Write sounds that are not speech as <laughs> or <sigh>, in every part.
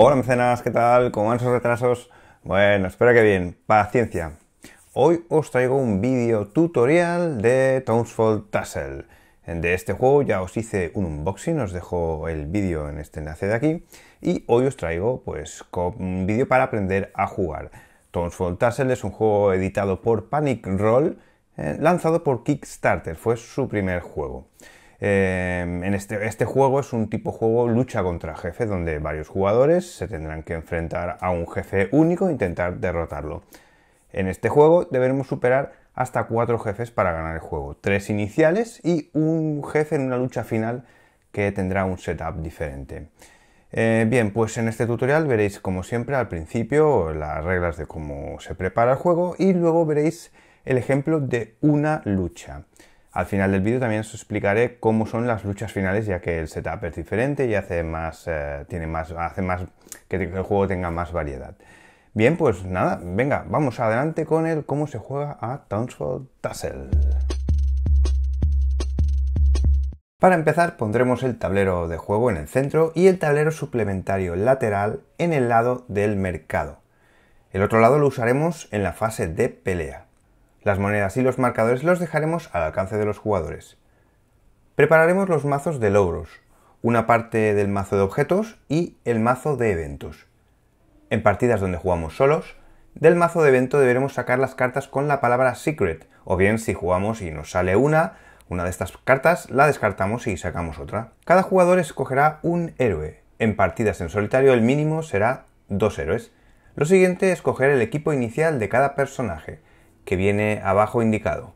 Hola mecenas, ¿qué tal? ¿Cómo van esos retrasos? Bueno, espero que bien. Paciencia. Hoy os traigo un vídeo tutorial de Townsfall Tassel. De este juego ya os hice un unboxing, os dejo el vídeo en este enlace de aquí. Y hoy os traigo pues un vídeo para aprender a jugar. Townsfall Tassel es un juego editado por Panic Roll, eh, lanzado por Kickstarter, fue su primer juego. Em, en este, este, juego es un tipo juego lucha contra jefe, donde varios jugadores se tendrán que enfrentar a un jefe único e intentar derrotarlo. En este juego deberemos superar hasta cuatro jefes para ganar el juego, tres iniciales y un jefe en una lucha final que tendrá un setup diferente. Eh, bien, pues en este tutorial veréis como siempre al principio las reglas de cómo se prepara el juego y luego veréis el ejemplo de una lucha. Al final del vídeo también os explicaré cómo son las luchas finales, ya que el setup es diferente y hace más, eh, tiene más, hace más que el juego tenga más variedad. Bien, pues nada, venga, vamos adelante con el cómo se juega a Townsville Tassel. Para empezar pondremos el tablero de juego en el centro y el tablero suplementario lateral en el lado del mercado. El otro lado lo usaremos en la fase de pelea. Las monedas y los marcadores los dejaremos al alcance de los jugadores. Prepararemos los mazos de logros, una parte del mazo de objetos y el mazo de eventos. En partidas donde jugamos solos, del mazo de evento deberemos sacar las cartas con la palabra secret, o bien si jugamos y nos sale una, una de estas cartas la descartamos y sacamos otra. Cada jugador escogerá un héroe. En partidas en solitario el mínimo será dos héroes. Lo siguiente es coger el equipo inicial de cada personaje que viene abajo indicado.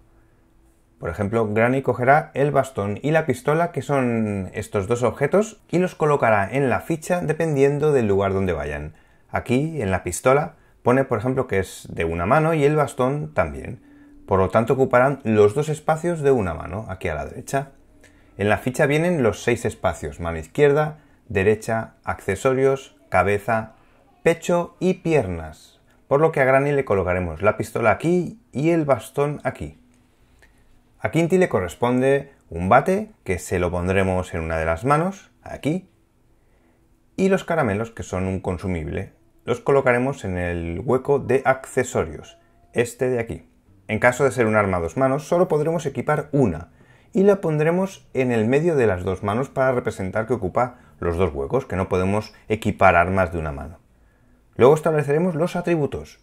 Por ejemplo, Granny cogerá el bastón y la pistola, que son estos dos objetos, y los colocará en la ficha dependiendo del lugar donde vayan. Aquí, en la pistola, pone por ejemplo que es de una mano y el bastón también. Por lo tanto, ocuparán los dos espacios de una mano, aquí a la derecha. En la ficha vienen los seis espacios, mano izquierda, derecha, accesorios, cabeza, pecho y piernas por lo que a Granny le colocaremos la pistola aquí y el bastón aquí. A Quinty le corresponde un bate, que se lo pondremos en una de las manos, aquí, y los caramelos, que son un consumible, los colocaremos en el hueco de accesorios, este de aquí. En caso de ser un arma a dos manos, solo podremos equipar una, y la pondremos en el medio de las dos manos para representar que ocupa los dos huecos, que no podemos equipar armas de una mano. Luego estableceremos los atributos.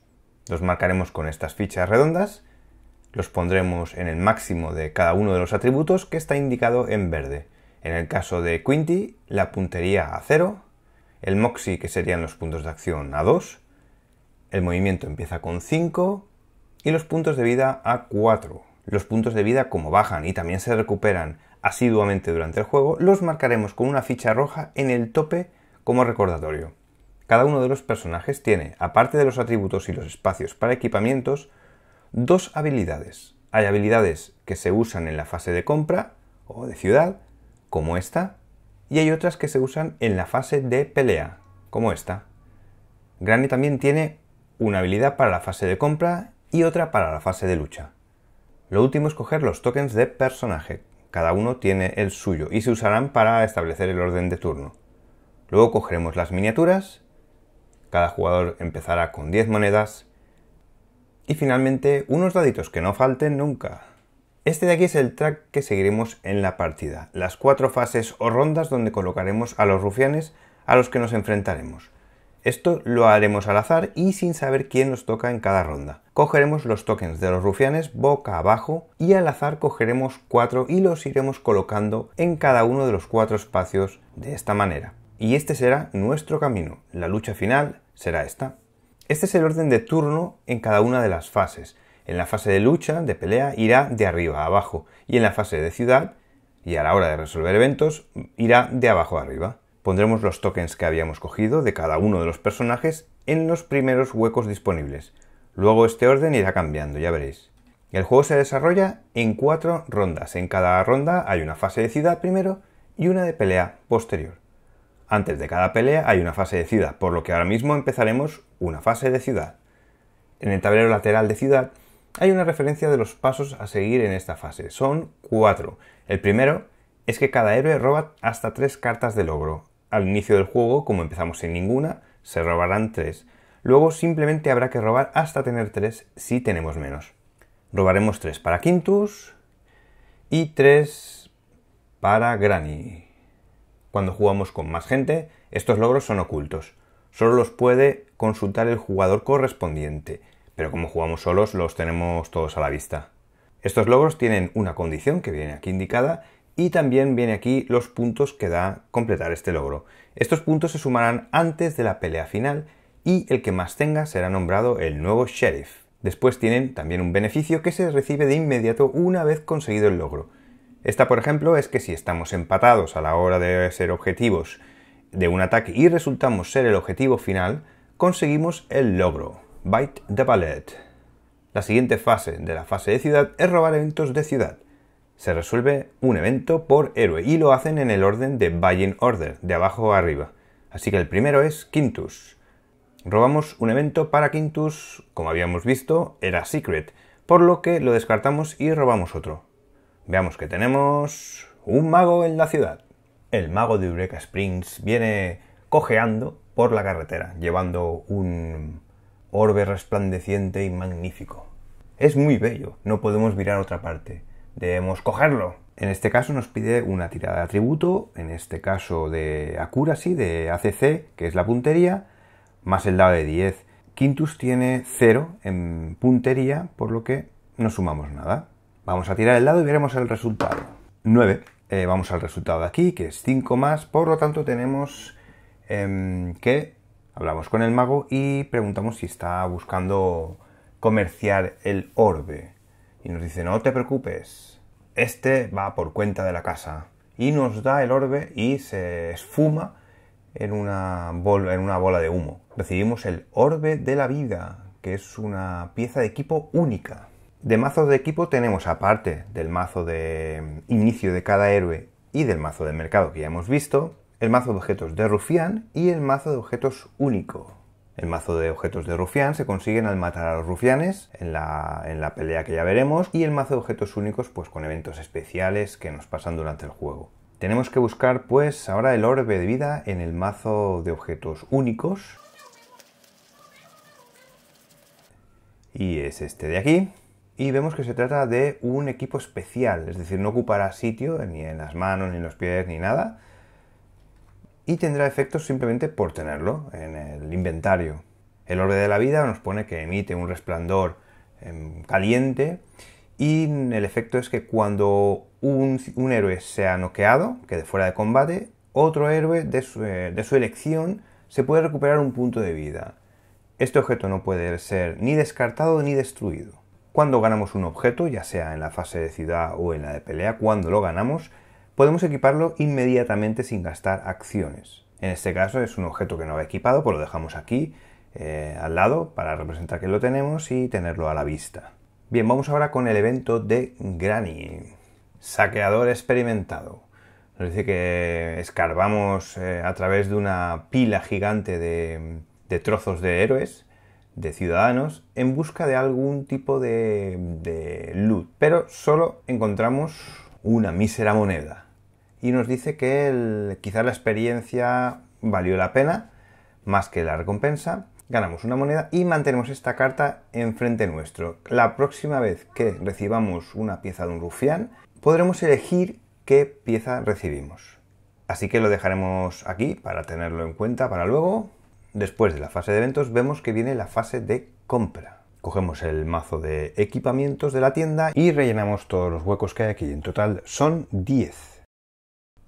Los marcaremos con estas fichas redondas, los pondremos en el máximo de cada uno de los atributos que está indicado en verde. En el caso de Quinty, la puntería a 0, el Moxie, que serían los puntos de acción, a 2, el movimiento empieza con 5 y los puntos de vida a 4. Los puntos de vida, como bajan y también se recuperan asiduamente durante el juego, los marcaremos con una ficha roja en el tope como recordatorio. Cada uno de los personajes tiene, aparte de los atributos y los espacios para equipamientos, dos habilidades. Hay habilidades que se usan en la fase de compra o de ciudad, como esta, y hay otras que se usan en la fase de pelea, como esta. Granny también tiene una habilidad para la fase de compra y otra para la fase de lucha. Lo último es coger los tokens de personaje. Cada uno tiene el suyo y se usarán para establecer el orden de turno. Luego cogeremos las miniaturas cada jugador empezará con 10 monedas. Y finalmente, unos daditos que no falten nunca. Este de aquí es el track que seguiremos en la partida, las cuatro fases o rondas donde colocaremos a los rufianes a los que nos enfrentaremos. Esto lo haremos al azar y sin saber quién nos toca en cada ronda. Cogeremos los tokens de los rufianes boca abajo y al azar cogeremos cuatro y los iremos colocando en cada uno de los cuatro espacios de esta manera y este será nuestro camino. La lucha final será esta. Este es el orden de turno en cada una de las fases. En la fase de lucha, de pelea, irá de arriba a abajo y en la fase de ciudad, y a la hora de resolver eventos, irá de abajo a arriba. Pondremos los tokens que habíamos cogido de cada uno de los personajes en los primeros huecos disponibles. Luego este orden irá cambiando, ya veréis. El juego se desarrolla en cuatro rondas. En cada ronda hay una fase de ciudad primero y una de pelea posterior. Antes de cada pelea hay una fase de ciudad, por lo que ahora mismo empezaremos una fase de ciudad. En el tablero lateral de ciudad hay una referencia de los pasos a seguir en esta fase. Son cuatro. El primero es que cada héroe roba hasta tres cartas de logro. Al inicio del juego, como empezamos sin ninguna, se robarán tres. Luego simplemente habrá que robar hasta tener tres si tenemos menos. Robaremos tres para Quintus y tres para Granny. Cuando jugamos con más gente, estos logros son ocultos. Solo los puede consultar el jugador correspondiente, pero como jugamos solos los tenemos todos a la vista. Estos logros tienen una condición que viene aquí indicada y también viene aquí los puntos que da completar este logro. Estos puntos se sumarán antes de la pelea final y el que más tenga será nombrado el nuevo sheriff. Después tienen también un beneficio que se recibe de inmediato una vez conseguido el logro. Esta, por ejemplo, es que si estamos empatados a la hora de ser objetivos de un ataque y resultamos ser el objetivo final, conseguimos el logro. Bite the Ballet. La siguiente fase de la fase de ciudad es robar eventos de ciudad. Se resuelve un evento por héroe y lo hacen en el orden de Buying Order, de abajo a arriba. Así que el primero es Quintus. Robamos un evento para Quintus, como habíamos visto, era Secret, por lo que lo descartamos y robamos otro. Veamos que tenemos un mago en la ciudad. El mago de Eureka Springs viene cojeando por la carretera, llevando un orbe resplandeciente y magnífico. Es muy bello, no podemos mirar otra parte. Debemos cogerlo. En este caso nos pide una tirada de atributo, en este caso de accuracy, de ACC, que es la puntería, más el dado de 10. Quintus tiene 0 en puntería, por lo que no sumamos nada. Vamos a tirar el dado y veremos el resultado. 9. Eh, vamos al resultado de aquí, que es 5 más. Por lo tanto, tenemos em, que hablamos con el mago y preguntamos si está buscando comerciar el orbe. Y nos dice, no te preocupes, este va por cuenta de la casa. Y nos da el orbe y se esfuma en una bola de humo. Recibimos el orbe de la vida, que es una pieza de equipo única. De mazos de equipo tenemos, aparte del mazo de mm, inicio de cada héroe y del mazo de mercado que ya hemos visto, el mazo de objetos de rufián y el mazo de objetos único. El mazo de objetos de rufián se consiguen al matar a los rufianes en la, en la pelea que ya veremos y el mazo de objetos únicos pues con eventos especiales que nos pasan durante el juego. Tenemos que buscar pues ahora el orbe de vida en el mazo de objetos únicos. Y es este de aquí y vemos que se trata de un equipo especial, es decir, no ocupará sitio ni en las manos, ni en los pies, ni nada, y tendrá efectos simplemente por tenerlo en el inventario. El orden de la vida nos pone que emite un resplandor em, caliente y el efecto es que cuando un, héroe sea noqueado, quede fuera de combate, otro héroe eh, de su elección se puede recuperar un punto de vida. Este objeto no puede ser ni descartado ni destruido. Cuando ganamos un objeto, ya sea en la fase de ciudad o en la de pelea, cuando lo ganamos, podemos equiparlo inmediatamente sin gastar acciones. En este caso es un objeto que no va equipado, pues lo dejamos aquí eh, al lado para representar que lo tenemos y tenerlo a la vista. Bien, vamos ahora con el evento de Granny. Saqueador experimentado. Nos dice que escarbamos eh, a través de una pila gigante de trozos de héroes de ciudadanos en busca de algún tipo de, loot. Pero solo encontramos una mísera moneda. Y nos dice que quizás la experiencia valió la pena, más que la recompensa. Ganamos una moneda y mantenemos esta carta enfrente nuestro. La próxima vez que recibamos una pieza de un rufián, podremos elegir qué pieza recibimos. Así que lo dejaremos aquí para tenerlo en cuenta para luego. Después de la fase de eventos vemos que viene la fase de compra. Cogemos el mazo de equipamientos de la tienda y rellenamos todos los huecos que hay aquí. En total son 10.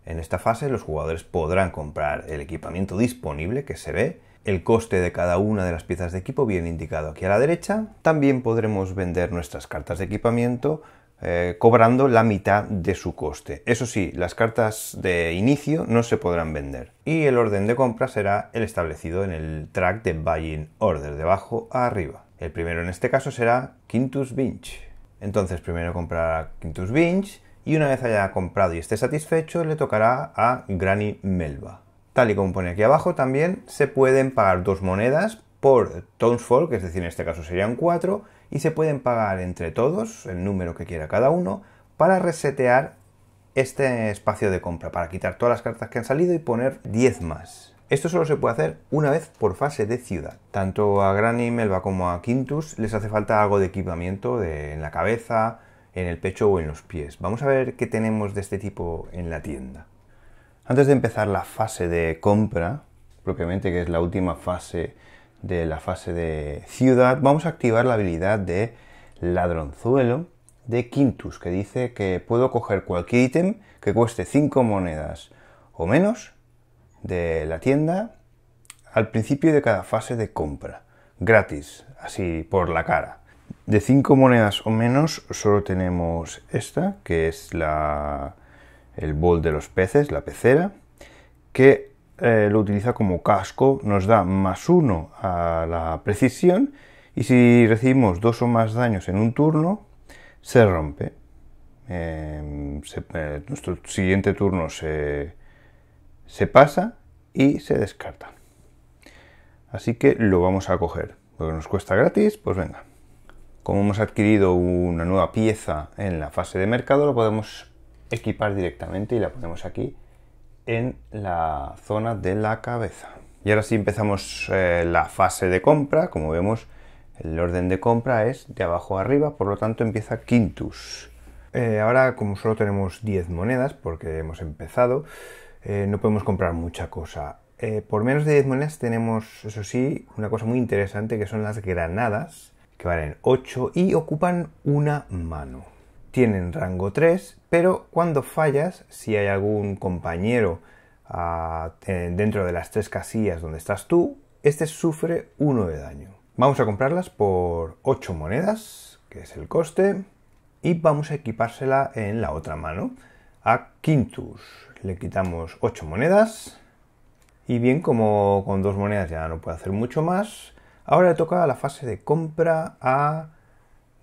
En esta fase los jugadores podrán comprar el equipamiento disponible que se ve el coste de cada una de las piezas de equipo bien indicado aquí a la derecha. También podremos vender nuestras cartas de equipamiento eh, cobrando la mitad de su coste. Eso sí, las cartas de inicio no se podrán vender. Y el orden de compra será el establecido en el track de Buying Order, de abajo a arriba. El primero en este caso será Quintus Binch. Entonces primero comprará Quintus Binge y una vez haya comprado y esté satisfecho le tocará a Granny Melba. Tal y como pone aquí abajo también se pueden pagar dos monedas por Townsfolk, es decir, en este caso serían cuatro, y se pueden pagar entre todos, el número que quiera cada uno, para resetear este espacio de compra, para quitar todas las cartas que han salido y poner 10 más. Esto solo se puede hacer una vez por fase de ciudad. Tanto a Granny, Melba como a Quintus les hace falta algo de equipamiento de, en la cabeza, en el pecho o en los pies. Vamos a ver qué tenemos de este tipo en la tienda. Antes de empezar la fase de compra, propiamente que es la última fase de la fase de ciudad, vamos a activar la habilidad de ladronzuelo de Quintus, que dice que puedo coger cualquier ítem que cueste 5 monedas o menos de la tienda al principio de cada fase de compra, gratis, así por la cara. De 5 monedas o menos solo tenemos esta, que es la, el bol de los peces, la pecera, que eh, lo utiliza como casco, nos da más uno a la precisión y si recibimos dos o más daños en un turno, se rompe. Em, eh, nuestro siguiente turno se, pasa y se descarta. Así que lo vamos a coger. Porque nos cuesta gratis, pues venga. Como hemos adquirido una nueva pieza en la fase de mercado, lo podemos equipar directamente y la ponemos aquí en la zona de la cabeza. Y ahora sí empezamos eh, la fase de compra. Como vemos, el orden de compra es de abajo a arriba, por lo tanto empieza Quintus. Eh, ahora, como solo tenemos 10 monedas, porque hemos empezado, eh, no podemos comprar mucha cosa. por menos de 10 monedas tenemos, eso sí, una cosa muy interesante que son las granadas, que valen 8 y ocupan una mano tienen rango 3, pero cuando fallas, si hay algún compañero ah, dentro de las tres casillas donde estás tú, este sufre 1 de daño. Vamos a comprarlas por 8 monedas, que es el coste, y vamos a equipársela en la otra mano a Quintus. Le quitamos 8 monedas. Y bien, como con dos monedas ya no puede hacer mucho más, ahora le toca la fase de compra a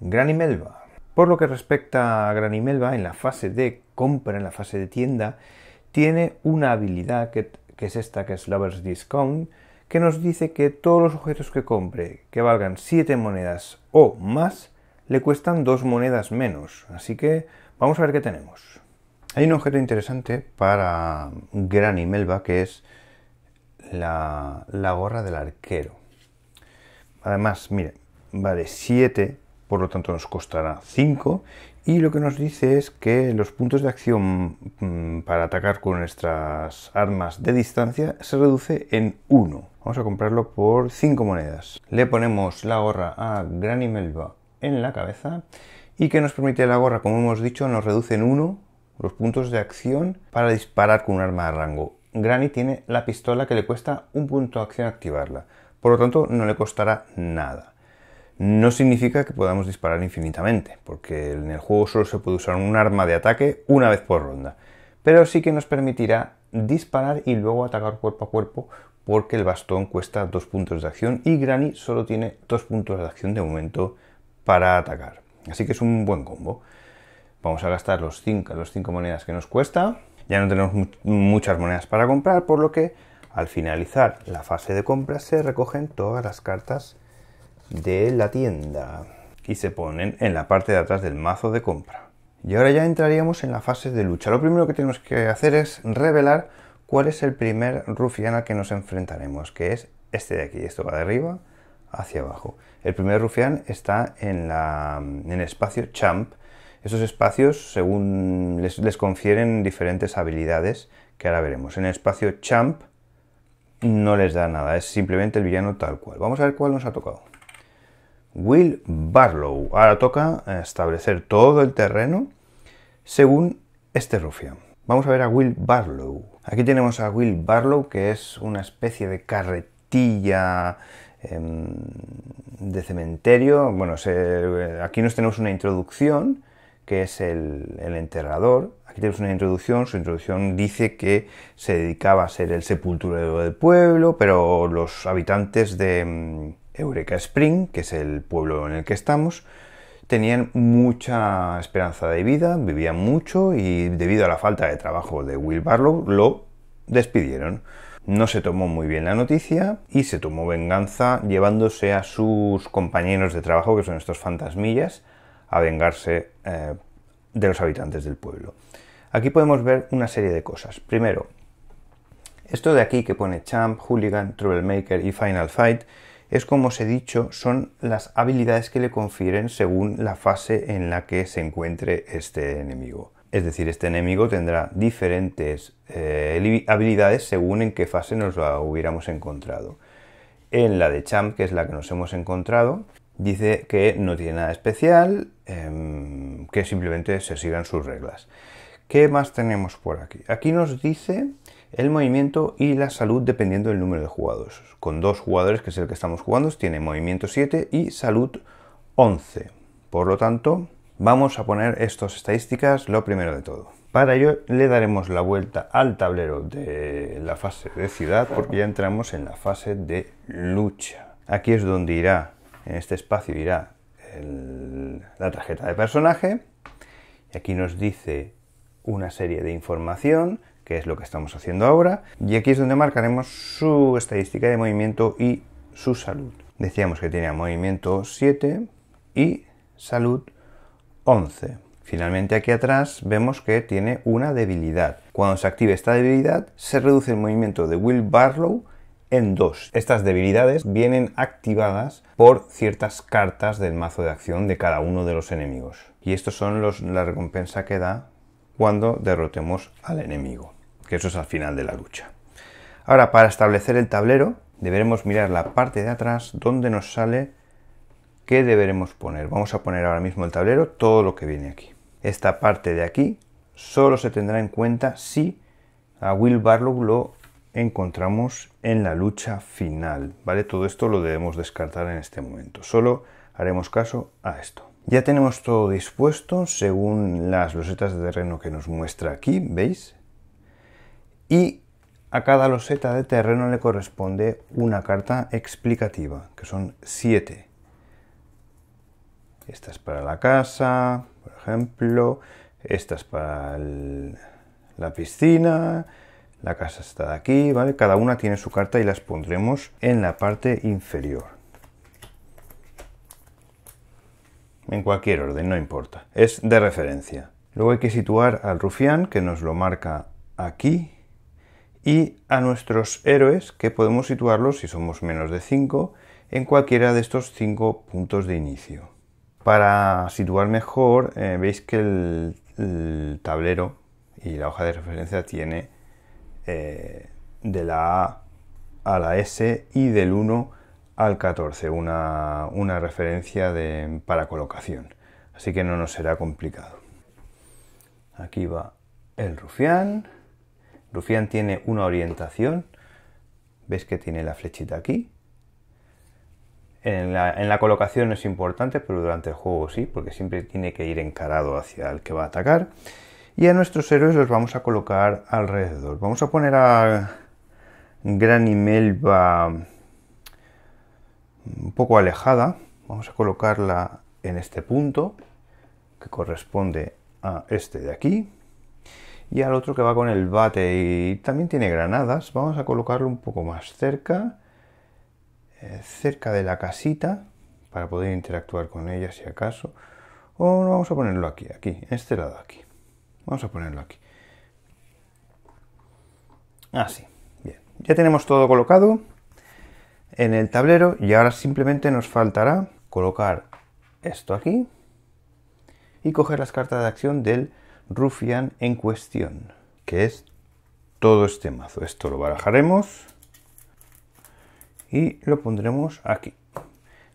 Melba. Por lo que respecta a Granimelva, en la fase de compra, en la fase de tienda, tiene una habilidad que, es esta, que es Lovers Discount, que nos dice que todos los objetos que compre que valgan 7 monedas o más le cuestan 2 monedas menos. Así que vamos a ver qué tenemos. Hay un objeto interesante para Gran Melba que es la, la gorra del arquero. Además, mire, vale 7 por lo tanto nos costará 5 y lo que nos dice es que los puntos de acción mm, para atacar con nuestras armas de distancia se reduce en 1. Vamos a comprarlo por 5 monedas. Le ponemos la gorra a Granny Melba en la cabeza y que nos permite la gorra, como hemos dicho, nos reduce en 1 los puntos de acción para disparar con un arma de rango. Granny tiene la pistola que le cuesta un punto de acción activarla, por lo tanto no le costará nada no significa que podamos disparar infinitamente, porque en el juego solo se puede usar un arma de ataque una vez por ronda, pero sí que nos permitirá disparar y luego atacar cuerpo a cuerpo porque el bastón cuesta dos puntos de acción y Granny solo tiene dos puntos de acción de momento para atacar. Así que es un buen combo. Vamos a gastar los 5 cinco monedas que nos cuesta. Ya no tenemos muchas monedas para comprar, por lo que al finalizar la fase de compra se recogen todas las cartas de la tienda y se ponen en la parte de atrás del mazo de compra. Y ahora ya entraríamos en la fase de lucha. Lo primero que tenemos que hacer es revelar cuál es el primer rufián al que nos enfrentaremos, que es este de aquí. Esto va de arriba hacia abajo. El primer rufián está en, mm, el espacio champ. Esos espacios, según les, les confieren diferentes habilidades que ahora veremos. En el espacio champ no les da nada, es simplemente el villano tal cual. Vamos a ver cuál nos ha tocado. Will Barlow. Ahora toca eh, establecer todo el terreno según este rufián. Vamos a ver a Will Barlow. Aquí tenemos a Will Barlow, que es una especie de carretilla em, de cementerio. Bueno, eh, aquí nos tenemos una introducción, que es el, el enterrador. Aquí tenemos una introducción. Su introducción dice que se dedicaba a ser el sepulturero del pueblo, pero los habitantes de em, Eureka Spring, que es el pueblo en el que estamos, tenían mucha esperanza de vida, vivían mucho y debido a la falta de trabajo de Will Barlow lo despidieron. No se tomó muy bien la noticia y se tomó venganza llevándose a sus compañeros de trabajo, que son estos fantasmillas, a vengarse eh, de los habitantes del pueblo. Aquí podemos ver una serie de cosas. Primero, esto de aquí que pone Champ, Hooligan, Troublemaker y Final Fight es como os he dicho, son las habilidades que le confieren según la fase en la que se encuentre este enemigo. Es decir, este enemigo tendrá diferentes eh, habilidades según en qué fase nos la hubiéramos encontrado. En la de Champ, que es la que nos hemos encontrado, dice que no tiene nada especial, em, que simplemente se sigan sus reglas. ¿Qué más tenemos por aquí? Aquí nos dice el movimiento y la salud dependiendo del número de jugadores. Con dos jugadores, que es el que estamos jugando, tiene movimiento 7 y salud 11. Por lo tanto, vamos a poner estas estadísticas lo primero de todo. Para ello le daremos la vuelta al tablero de la fase de ciudad porque ya entramos en la fase de lucha. Aquí es donde irá, en este espacio irá la tarjeta de personaje. Y aquí nos dice una serie de información que es lo que estamos haciendo ahora, y aquí es donde marcaremos su estadística de movimiento y su salud. Decíamos que tenía movimiento 7 y salud 11. Finalmente aquí atrás vemos que tiene una debilidad. Cuando se active esta debilidad se reduce el movimiento de Will Barlow en 2. Estas debilidades vienen activadas por ciertas cartas del mazo de acción de cada uno de los enemigos. Y estos son los, la recompensa que da cuando derrotemos al enemigo que eso es al final de la lucha. Ahora, para establecer el tablero, deberemos mirar la parte de atrás donde nos sale qué deberemos poner. Vamos a poner ahora mismo el tablero, todo lo que viene aquí. Esta parte de aquí solo se tendrá en cuenta si a Will Barlow lo encontramos en la lucha final, ¿vale? Todo esto lo debemos descartar en este momento. Solo haremos caso a esto. Ya tenemos todo dispuesto según las rosetas de terreno que nos muestra aquí, ¿veis? y a cada loseta de terreno le corresponde una carta explicativa, que son siete. Esta es para la casa, por ejemplo, esta es para la piscina, la casa está de aquí, ¿vale? Cada una tiene su carta y las pondremos en la parte inferior. En cualquier orden, no importa. Es de referencia. Luego hay que situar al rufián, que nos lo marca aquí, y a nuestros héroes, que podemos situarlos, si somos menos de 5, en cualquiera de estos 5 puntos de inicio. Para situar mejor, eh, veis que el, tablero y la hoja de referencia tiene eh, de la A a la S y del 1 al 14, una, una referencia para colocación. Así que no nos será complicado. Aquí va el rufián. Rufián tiene una orientación. ¿Ves que tiene la flechita aquí? En la, colocación es importante, pero durante el juego sí, porque siempre tiene que ir encarado hacia el que va a atacar. Y a nuestros héroes los vamos a colocar alrededor. Vamos a poner a Melba un poco alejada. Vamos a colocarla en este punto, que corresponde a este de aquí y al otro que va con el bate y también tiene granadas. Vamos a colocarlo un poco más cerca, eh, cerca de la casita, para poder interactuar con ella si acaso. O vamos a ponerlo aquí, aquí, en este lado aquí. Vamos a ponerlo aquí. Así, ah, bien. Ya tenemos todo colocado en el tablero y ahora simplemente nos faltará colocar esto aquí y coger las cartas de acción del rufián en cuestión, que es todo este mazo. Esto lo barajaremos y lo pondremos aquí.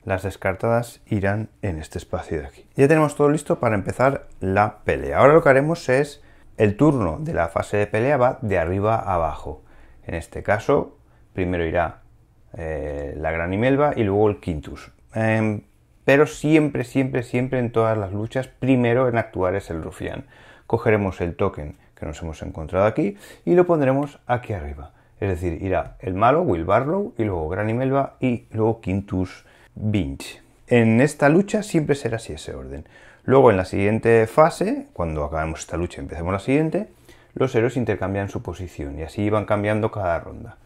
Las descartadas irán en este espacio de aquí. Ya tenemos todo listo para empezar la pelea. Ahora lo que haremos es, el turno de la fase de pelea va de arriba a abajo. En este caso, primero irá eh, la gran imelva y luego el quintus. Em, pero siempre, siempre, siempre en todas las luchas, primero en actuar es el rufián cogeremos el token que nos hemos encontrado aquí y lo pondremos aquí arriba. Es decir, irá el malo, Will Barlow, y luego Granny Melba y luego Quintus Binch. En esta lucha siempre será así ese orden. Luego en la siguiente fase, cuando acabemos esta lucha y empecemos la siguiente, los héroes intercambian su posición y así van cambiando cada ronda.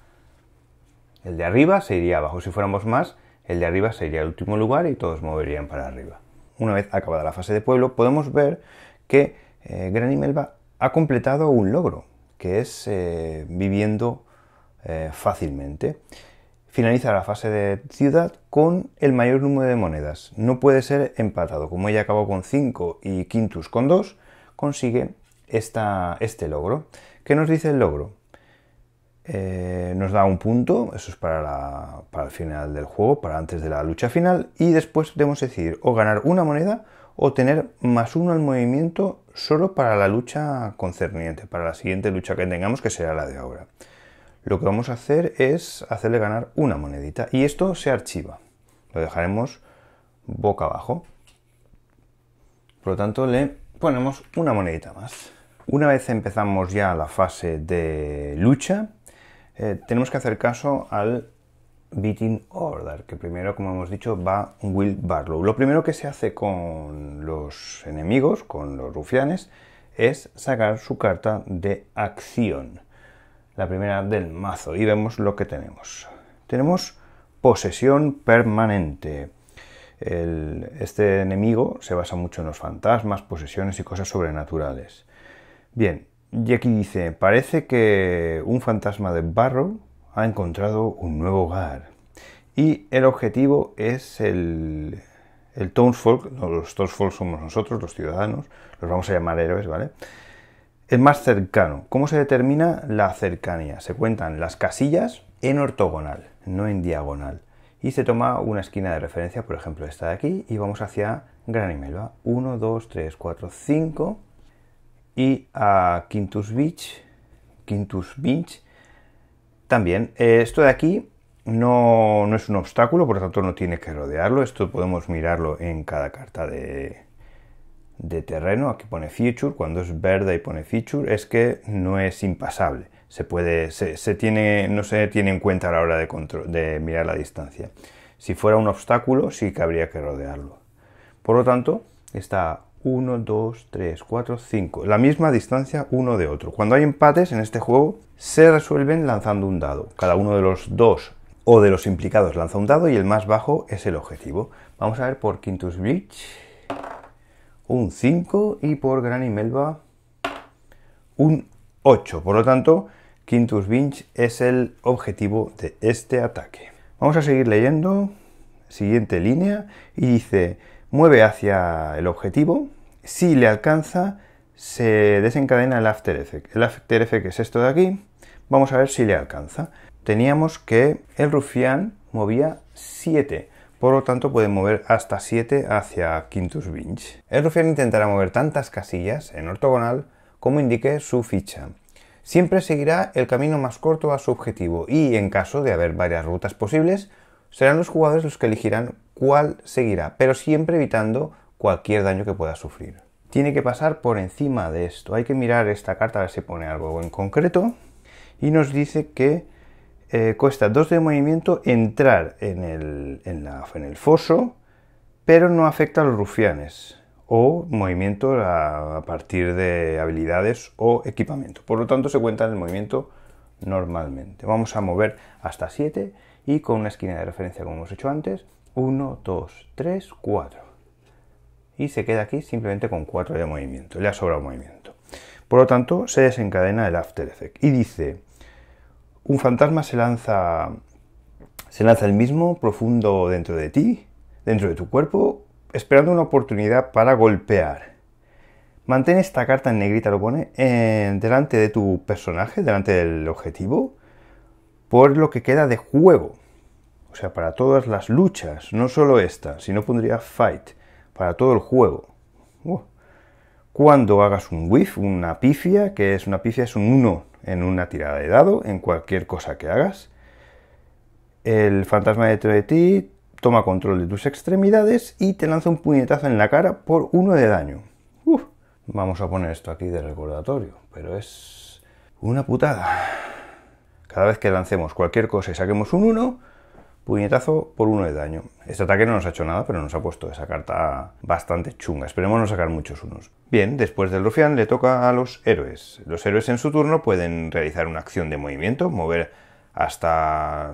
El de arriba se iría abajo, si fuéramos más, el de arriba se iría al último lugar y todos moverían para arriba. Una vez acabada la fase de pueblo, podemos ver que eh, Granny Melba ha completado un logro, que es eh, viviendo eh, fácilmente. Finaliza la fase de ciudad con el mayor número de monedas. No puede ser empatado. Como ella acabó con 5 y Quintus con 2, consigue este logro. ¿Qué nos dice el logro? nos da un punto, eso es para, para, el final del juego, para antes de la lucha final, y después debemos decidir o ganar una moneda o tener más uno al movimiento solo para la lucha concerniente, para la siguiente lucha que tengamos, que será la de ahora. Lo que vamos a hacer es hacerle ganar una monedita y esto se archiva. Lo dejaremos boca abajo. Por lo tanto, le ponemos una monedita más. Una vez empezamos ya la fase de lucha, eh, tenemos que hacer caso al Beating Order, que primero, como hemos dicho, va Will Barlow. Lo primero que se hace con los enemigos, con los rufianes, es sacar su carta de acción, la primera del mazo, y vemos lo que tenemos. Tenemos posesión permanente. este enemigo se basa mucho en los fantasmas, posesiones y cosas sobrenaturales. Bien, y aquí dice, parece que un fantasma de Barrow ha encontrado un nuevo hogar. Y el objetivo es el, el townsfolk, los townsfolk somos nosotros, los ciudadanos, los vamos a llamar héroes, ¿vale? El más cercano. ¿Cómo se determina la cercanía? Se cuentan las casillas en ortogonal, no en diagonal. Y se toma una esquina de referencia, por ejemplo, esta de aquí, y vamos hacia Gran Melva: 1, 2, 3, 4, 5. Y a Quintus Beach, Quintus Beach también eh, esto de aquí no, es un obstáculo, por lo tanto no tiene que rodearlo. Esto podemos mirarlo en cada carta de, de terreno. Aquí pone feature, cuando es verde y pone feature es que no es impasable. Se puede, se, tiene, no se tiene en cuenta a la hora de, de mirar la distancia. Si fuera un obstáculo, sí que habría que rodearlo. Por lo tanto, esta 1, 2, 3, 4, 5. La misma distancia uno de otro. Cuando hay empates en este juego, se resuelven lanzando un dado. Cada uno de los dos o de los implicados lanza un dado y el más bajo es el objetivo. Vamos a ver por Quintus Beach un 5 y por Granny Melba un 8. Por lo tanto, Quintus Beach es el objetivo de este ataque. Vamos a seguir leyendo. Siguiente línea y dice mueve hacia el objetivo, si le alcanza se desencadena el After Effect. El After Effect es esto de aquí, vamos a ver si le alcanza. Teníamos que el rufián movía 7, por lo tanto puede mover hasta 7 hacia Quintus Vinch. El rufián intentará mover tantas casillas en ortogonal como indique su ficha. Siempre seguirá el camino más corto a su objetivo y en caso de haber varias rutas posibles, serán los jugadores los que elegirán cuál seguirá, pero siempre evitando cualquier daño que pueda sufrir. Tiene que pasar por encima de esto. Hay que mirar esta carta a ver si pone algo en concreto. Y nos dice que eh, cuesta 2 de movimiento entrar en el, en, en el foso, pero no afecta a los rufianes o movimiento a, partir de habilidades o equipamiento. Por lo tanto, se cuenta en el movimiento normalmente. Vamos a mover hasta 7 y con una esquina de referencia como hemos hecho antes 1, 2, 3, 4. Y se queda aquí simplemente con 4 de movimiento. Le ha sobrado movimiento. Por lo tanto, se desencadena el After Effect. Y dice, un fantasma se lanza, se lanza el mismo profundo dentro de ti, dentro de tu cuerpo, esperando una oportunidad para golpear. Mantén esta carta en negrita, lo pone, delante de tu personaje, delante del objetivo, por lo que queda de juego o sea, para todas las luchas, no solo esta, sino pondría fight, para todo el juego. Cuando hagas un whiff, una pifia, que es una pifia, es un 1 en una tirada de dado, en cualquier cosa que hagas, el fantasma detrás de ti toma control de tus extremidades y te lanza un puñetazo en la cara por 1 de daño. Vamos a poner esto aquí de recordatorio, pero es una putada. Cada vez que lancemos cualquier cosa y saquemos un 1, Puñetazo por uno de daño. Este ataque no nos ha hecho nada, pero nos ha puesto esa carta bastante chunga. Esperemos no sacar muchos unos. Bien, después del rufián le toca a los héroes. Los héroes en su turno pueden realizar una acción de movimiento, mover hasta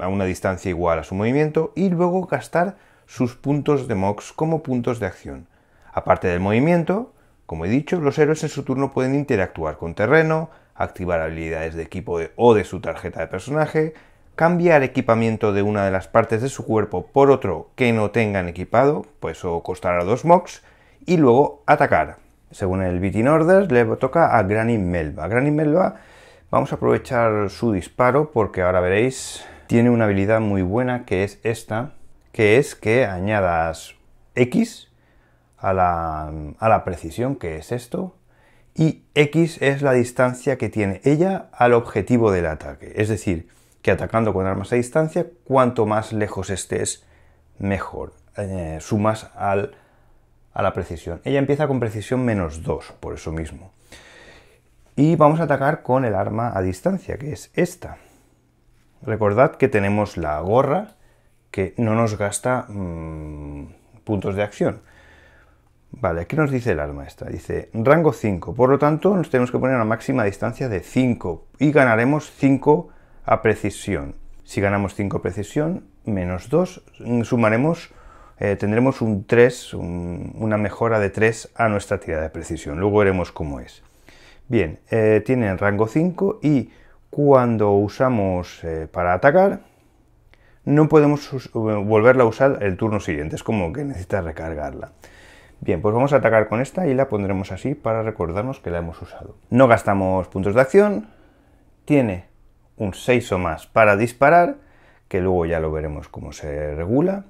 a una distancia igual a su movimiento y luego gastar sus puntos de MOX como puntos de acción. Aparte del movimiento, como he dicho, los héroes en su turno pueden interactuar con terreno, activar habilidades de equipo o de su tarjeta de personaje, cambiar equipamiento de una de las partes de su cuerpo por otro que no tengan equipado, pues eso costará dos mocks, y luego atacar. Según el in Orders, le toca a Granny Melba. Granny Melba, vamos a aprovechar su disparo porque ahora veréis, tiene una habilidad muy buena que es esta, que es que añadas X a la, a la precisión, que es esto, y X es la distancia que tiene ella al objetivo del ataque. Es decir, que atacando con armas a distancia, cuanto más lejos estés, mejor. Eh, sumas a la precisión. Ella empieza con precisión menos 2, por eso mismo. Y vamos a atacar con el arma a distancia, que es esta. Recordad que tenemos la gorra, que no nos gasta mm, puntos de acción. Vale, ¿qué nos dice el arma esta? Dice rango 5, por lo tanto nos tenemos que poner una máxima distancia de 5 y ganaremos 5 a precisión. Si ganamos 5 precisión, menos 2, mm, sumaremos, eh, tendremos un 3, una mejora de 3 a nuestra tirada de precisión. Luego veremos cómo es. Bien, eh, tiene el rango 5 y cuando usamos eh, para atacar, no podemos volverla a usar el turno siguiente. Es como que necesita recargarla. Bien, pues vamos a atacar con esta y la pondremos así para recordarnos que la hemos usado. No gastamos puntos de acción. Tiene un 6 o más para disparar, que luego ya lo veremos cómo se regula,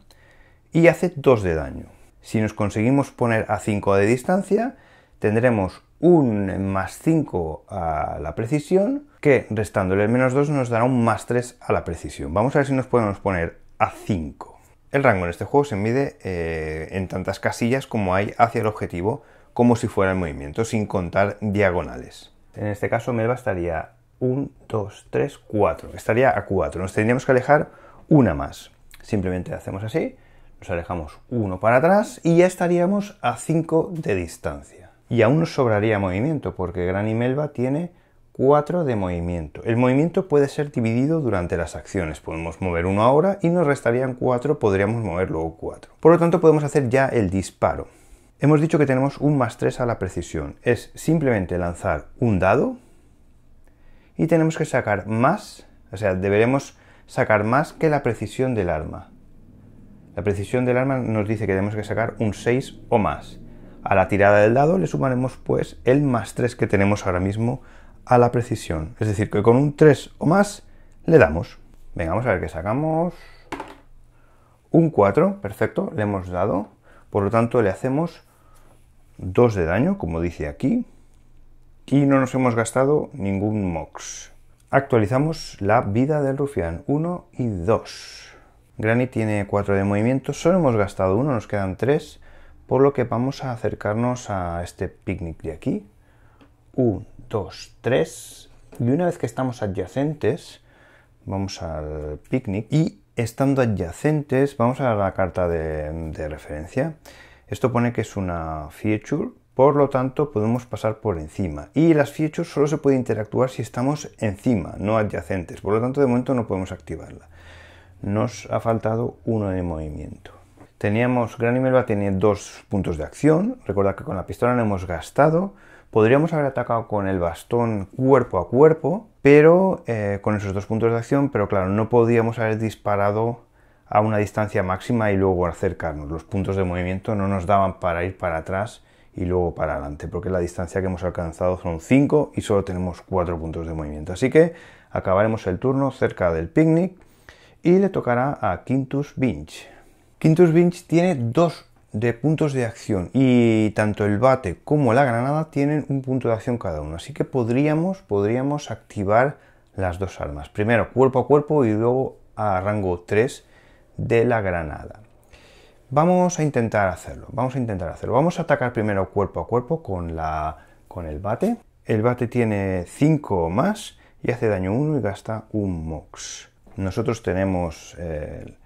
y hace 2 de daño. Si nos conseguimos poner a 5 de distancia, tendremos un más 5 a la precisión, que restándole el menos 2 nos dará un más 3 a la precisión. Vamos a ver si nos podemos poner a 5. El rango en este juego se mide eh, en tantas casillas como hay hacia el objetivo, como si fuera el movimiento, sin contar diagonales. En este caso me bastaría 1, 2, 3, 4. Estaría a 4. Nos tendríamos que alejar una más. Simplemente hacemos así, nos alejamos uno para atrás y ya estaríamos a 5 de distancia. Y aún nos sobraría movimiento porque Gran y Melba tiene 4 de movimiento. El movimiento puede ser dividido durante las acciones. Podemos mover uno ahora y nos restarían 4, podríamos mover luego 4. Por lo tanto, podemos hacer ya el disparo. Hemos dicho que tenemos un más 3 a la precisión. Es simplemente lanzar un dado y tenemos que sacar más, o sea, deberemos sacar más que la precisión del arma. La precisión del arma nos dice que tenemos que sacar un 6 o más. A la tirada del dado le sumaremos pues el más 3 que tenemos ahora mismo a la precisión. Es decir, que con un 3 o más le damos. Venga, vamos a ver qué sacamos. Un 4, perfecto, le hemos dado. Por lo tanto, le hacemos 2 de daño, como dice aquí y no nos hemos gastado ningún MOX. Actualizamos la vida del rufián 1 y 2. Granny tiene 4 de movimiento, solo hemos gastado uno, nos quedan 3, por lo que vamos a acercarnos a este picnic de aquí. 1, 2, 3. Y una vez que estamos adyacentes, vamos al picnic y estando adyacentes vamos a la carta de, de referencia. Esto pone que es una feature por lo tanto podemos pasar por encima. Y las fichas solo se puede interactuar si estamos encima, no adyacentes, por lo tanto de momento no podemos activarla. Nos ha faltado uno de movimiento. Teníamos, Granimelva va dos puntos de acción, recordad que con la pistola no hemos gastado, podríamos haber atacado con el bastón cuerpo a cuerpo, pero eh, con esos dos puntos de acción, pero claro, no podíamos haber disparado a una distancia máxima y luego acercarnos. Los puntos de movimiento no nos daban para ir para atrás y luego para adelante, porque la distancia que hemos alcanzado son 5 y solo tenemos 4 puntos de movimiento. Así que acabaremos el turno cerca del picnic y le tocará a Quintus Binch. Quintus Binch tiene 2 de puntos de acción y tanto el bate como la granada tienen un punto de acción cada uno, así que podríamos, podríamos activar las dos armas, primero cuerpo a cuerpo y luego a rango 3 de la granada. Vamos a intentar hacerlo, vamos a intentar hacerlo. Vamos a atacar primero cuerpo a cuerpo con, la, con el bate. El bate tiene 5 más y hace daño 1 y gasta un mox. Nosotros tenemos eh,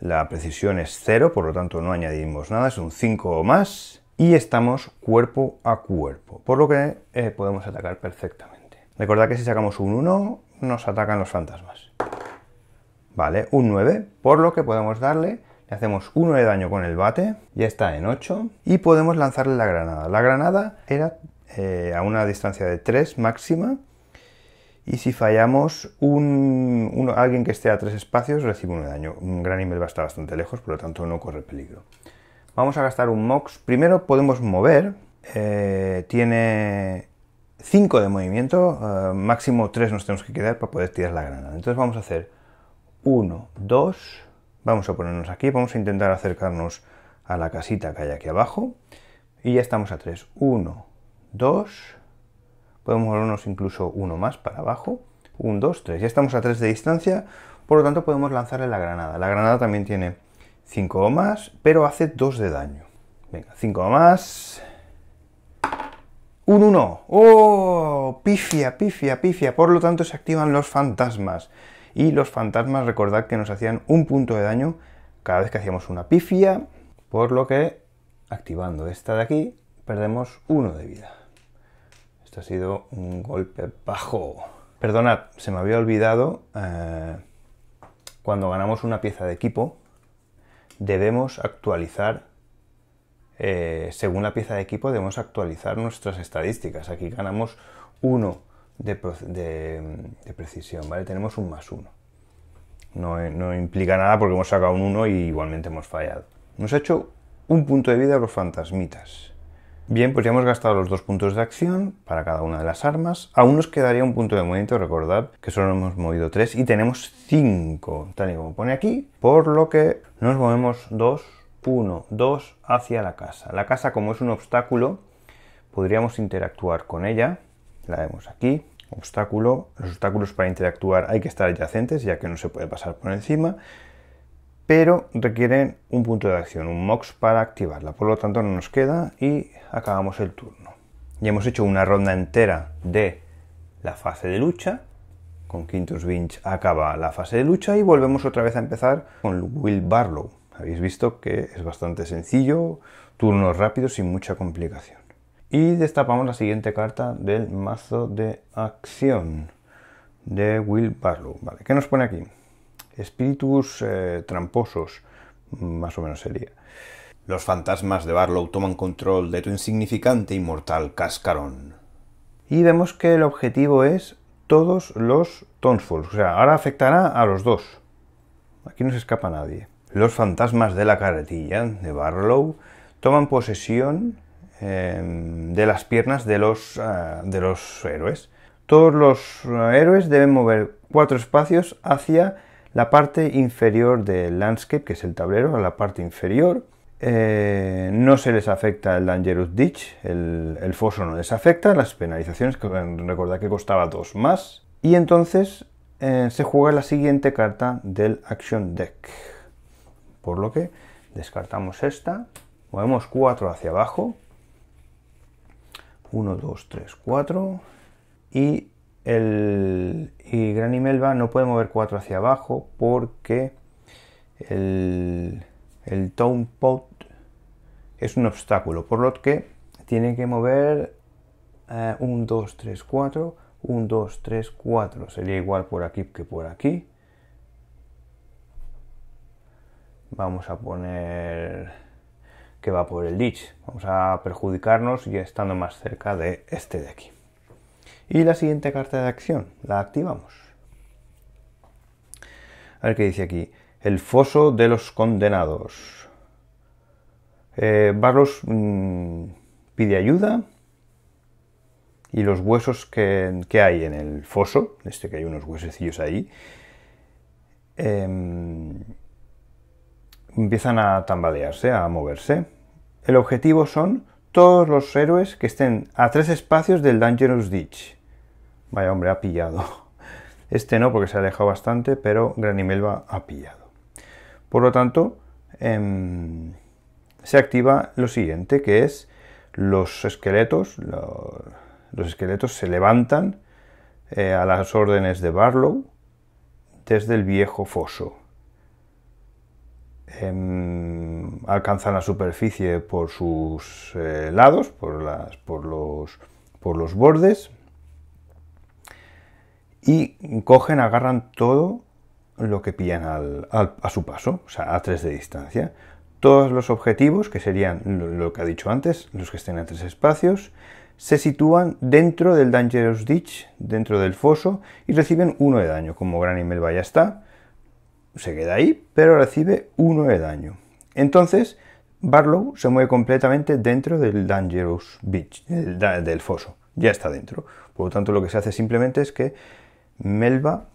la precisión es 0, por lo tanto no añadimos nada, es un 5 o más y estamos cuerpo a cuerpo, por lo que eh, podemos atacar perfectamente. Recordad que si sacamos un 1 nos atacan los fantasmas. Vale, un 9, por lo que podemos darle hacemos 1 de daño con el bate, ya está en 8. Y podemos lanzarle la granada. La granada era eh, a una distancia de 3 máxima. Y si fallamos, un, alguien que esté a 3 espacios recibe 1 de daño. Un gran nivel va a estar bastante lejos, por lo tanto no corre peligro. Vamos a gastar un MOX. Primero podemos mover. Eh, tiene 5 de movimiento, eh, máximo 3 nos tenemos que quedar para poder tirar la granada. Entonces vamos a hacer 1, 2, Vamos a ponernos aquí, vamos a intentar acercarnos a la casita que hay aquí abajo. Y ya estamos a 3. 1, 2. Podemos volvernos incluso uno más para abajo. 1, 2, 3. Ya estamos a 3 de distancia, por lo tanto podemos lanzarle la granada. La granada también tiene 5 o más, pero hace 2 de daño. Venga, 5 o más. Un 1. ¡Oh! Pifia, pifia, pifia. Por lo tanto se activan los fantasmas y los fantasmas recordad que nos hacían un punto de daño cada vez que hacíamos una pifia, por lo que activando esta de aquí perdemos uno de vida. Esto ha sido un golpe bajo. Perdonad, se me había olvidado, eh, cuando ganamos una pieza de equipo debemos actualizar eh, según la pieza de equipo debemos actualizar nuestras estadísticas. Aquí ganamos uno de, precisión, ¿vale? Tenemos un más uno. Eh, no, implica nada porque hemos sacado un uno y igualmente hemos fallado. Nos ha hecho un punto de vida a los fantasmitas. Bien, pues ya hemos gastado los dos puntos de acción para cada una de las armas. Aún nos quedaría un punto de movimiento, recordad que solo hemos movido tres y tenemos 5, tal y como pone aquí, por lo que nos movemos 2, Uno, 2 hacia la casa. La casa como es un obstáculo, podríamos interactuar con ella, la vemos aquí, obstáculo, los obstáculos para interactuar hay que estar adyacentes, ya que no se puede pasar por encima, pero requieren un punto de acción, un MOX para activarla, por lo tanto no nos queda y acabamos el turno. Ya hemos hecho una ronda entera de la fase de lucha, con Quintus Vinch acaba la fase de lucha y volvemos otra vez a empezar con Will Barlow. Habéis visto que es bastante sencillo, turnos rápidos sin mucha complicación. Y destapamos la siguiente carta del mazo de acción de Will Barlow. Vale, ¿Qué nos pone aquí? Espíritus eh, tramposos, más o menos sería. Los fantasmas de Barlow toman control de tu insignificante y mortal cascarón. Y vemos que el objetivo es todos los Tonsfolk. O sea, ahora afectará a los dos. Aquí no se escapa nadie. Los fantasmas de la carretilla de Barlow toman posesión Em, de las piernas de los, eh, de los héroes. Todos los eh, héroes deben mover cuatro espacios hacia la parte inferior del landscape, que es el tablero, a la parte inferior. Eh, no se les afecta el Dangerous Ditch, el, foso no les afecta, las penalizaciones, recordad que costaba dos más. Y entonces se juega la siguiente carta del Action Deck. Por lo que descartamos esta, movemos cuatro hacia abajo, 1, 2, 3, 4 y el y no puede mover 4 hacia abajo porque el, el Town Pot es un obstáculo, por lo que tiene que mover 1, 2, 3, 4, 1, 2, 3, 4, sería igual por aquí que por aquí. Vamos a poner que va por el ditch. Vamos a perjudicarnos y estando más cerca de este de aquí. Y la siguiente carta de acción, la activamos. A ver qué dice aquí. El foso de los condenados. Eh, Barros mm, pide ayuda y los huesos que, hay en el foso, este que hay unos huesecillos ahí, em, empiezan a tambalearse, a moverse. El objetivo son todos los héroes que estén a tres espacios del Dangerous Ditch. Vaya hombre, ha pillado. <laughs> Este no, porque se ha alejado bastante, pero Granimelva ha pillado. Por lo tanto, em, se activa lo siguiente, que es los esqueletos. los esqueletos se levantan eh, a las órdenes de Barlow desde el viejo foso. Em, alcanzan la superficie por sus eh, lados, por, los, bordes, y cogen, agarran todo lo que pillan a su paso, o sea, a tres de distancia. Todos los objetivos, que serían lo, que ha dicho antes, los que estén a tres espacios, se sitúan dentro del Dangerous Ditch, dentro del foso, y reciben uno de daño. Como Gran email ya está, se queda ahí, pero recibe 1 de daño. Entonces, Barlow se mueve completamente dentro del Dangerous Beach, del, foso. Ya está dentro. Por lo tanto, lo que se hace simplemente es que Melba,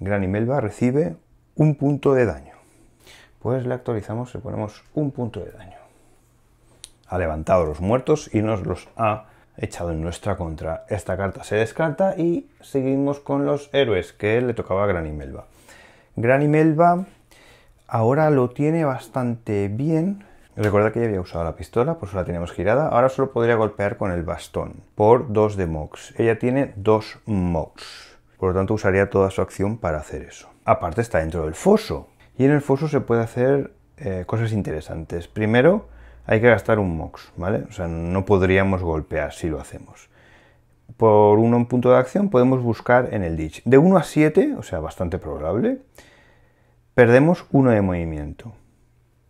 Granny Melba, recibe un punto de daño. Pues le actualizamos, le ponemos un punto de daño. Ha levantado los muertos y nos los ha echado en nuestra contra. Esta carta se descarta y seguimos con los héroes que le tocaba a Granny Melba. Granny Melba ahora lo tiene bastante bien. Recuerda que ya había usado la pistola, por eso la tenemos girada. Ahora solo podría golpear con el bastón por dos de Mox. Ella tiene dos Mox. Por lo tanto, usaría toda su acción para hacer eso. Aparte, está dentro del foso. Y en el foso se puede hacer eh, cosas interesantes. Primero, hay que gastar un Mox, ¿vale? O sea, no podríamos golpear si lo hacemos por uno en punto de acción podemos buscar en el ditch. De 1 a 7, o sea, bastante probable, perdemos uno de movimiento.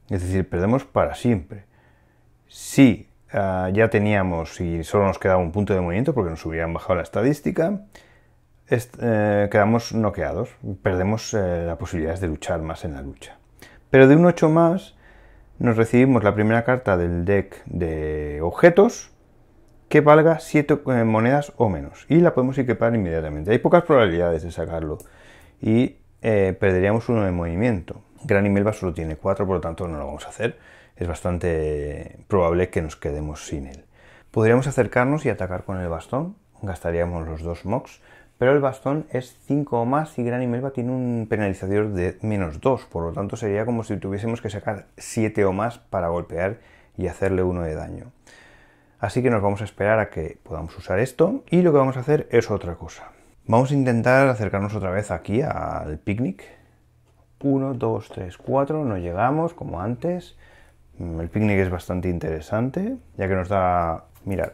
Es decir, perdemos para siempre. Si ah, ya teníamos y solo nos quedaba un punto de movimiento porque nos hubieran bajado la estadística, eh, quedamos noqueados. Perdemos eh, la posibilidad de luchar más en la lucha. Pero de un 8 más nos recibimos la primera carta del deck de objetos que valga 7 eh, monedas o menos. Y la podemos equipar inmediatamente. Hay pocas probabilidades de sacarlo. Y eh, perderíamos uno de movimiento. Gran Melba solo tiene 4, por lo tanto no lo vamos a hacer. Es bastante probable que nos quedemos sin él. Podríamos acercarnos y atacar con el bastón. Gastaríamos los dos mocks. Pero el bastón es 5 o más y Gran Melba tiene un penalizador de menos 2. Por lo tanto sería como si tuviésemos que sacar 7 o más para golpear y hacerle uno de daño. Así que nos vamos a esperar a que podamos usar esto y lo que vamos a hacer es otra cosa. Vamos a intentar acercarnos otra vez aquí al picnic. 1, 2, 3, 4, no llegamos como antes. Mm, el picnic es bastante interesante, ya que nos da... Mirad,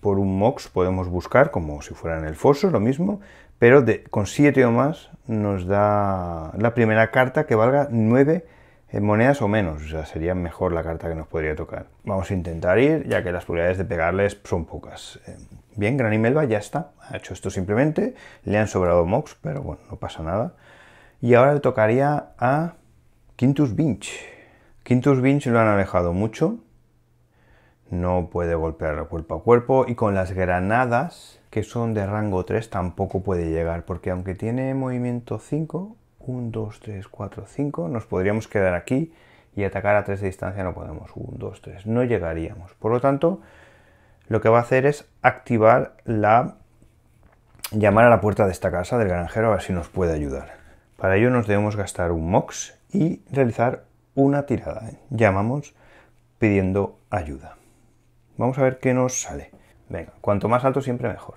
por un MOX podemos buscar como si fuera en el foso, lo mismo, pero con siete o más nos da la primera carta que valga 9 en monedas o menos, o sea, sería mejor la carta que nos podría tocar. Vamos a intentar ir, ya que las probabilidades de pegarles son pocas. Eh, bien, Granny Melba ya está, ha hecho esto simplemente, le han sobrado Mox, pero bueno, no pasa nada. Y ahora le tocaría a Quintus Binch. Quintus Binch lo han alejado mucho, no puede golpear cuerpo a cuerpo y con las granadas, que son de rango 3, tampoco puede llegar, porque aunque tiene movimiento 5, 1, 2, 3, 4, 5. Nos podríamos quedar aquí y atacar a 3 de distancia no podemos. 1, 2, 3. No llegaríamos. Por lo tanto, lo que va a hacer es activar la... llamar a la puerta de esta casa del granjero a ver si nos puede ayudar. Para ello nos debemos gastar un MOX y realizar una tirada. ¿eh? Llamamos pidiendo ayuda. Vamos a ver qué nos sale. Venga, cuanto más alto siempre mejor.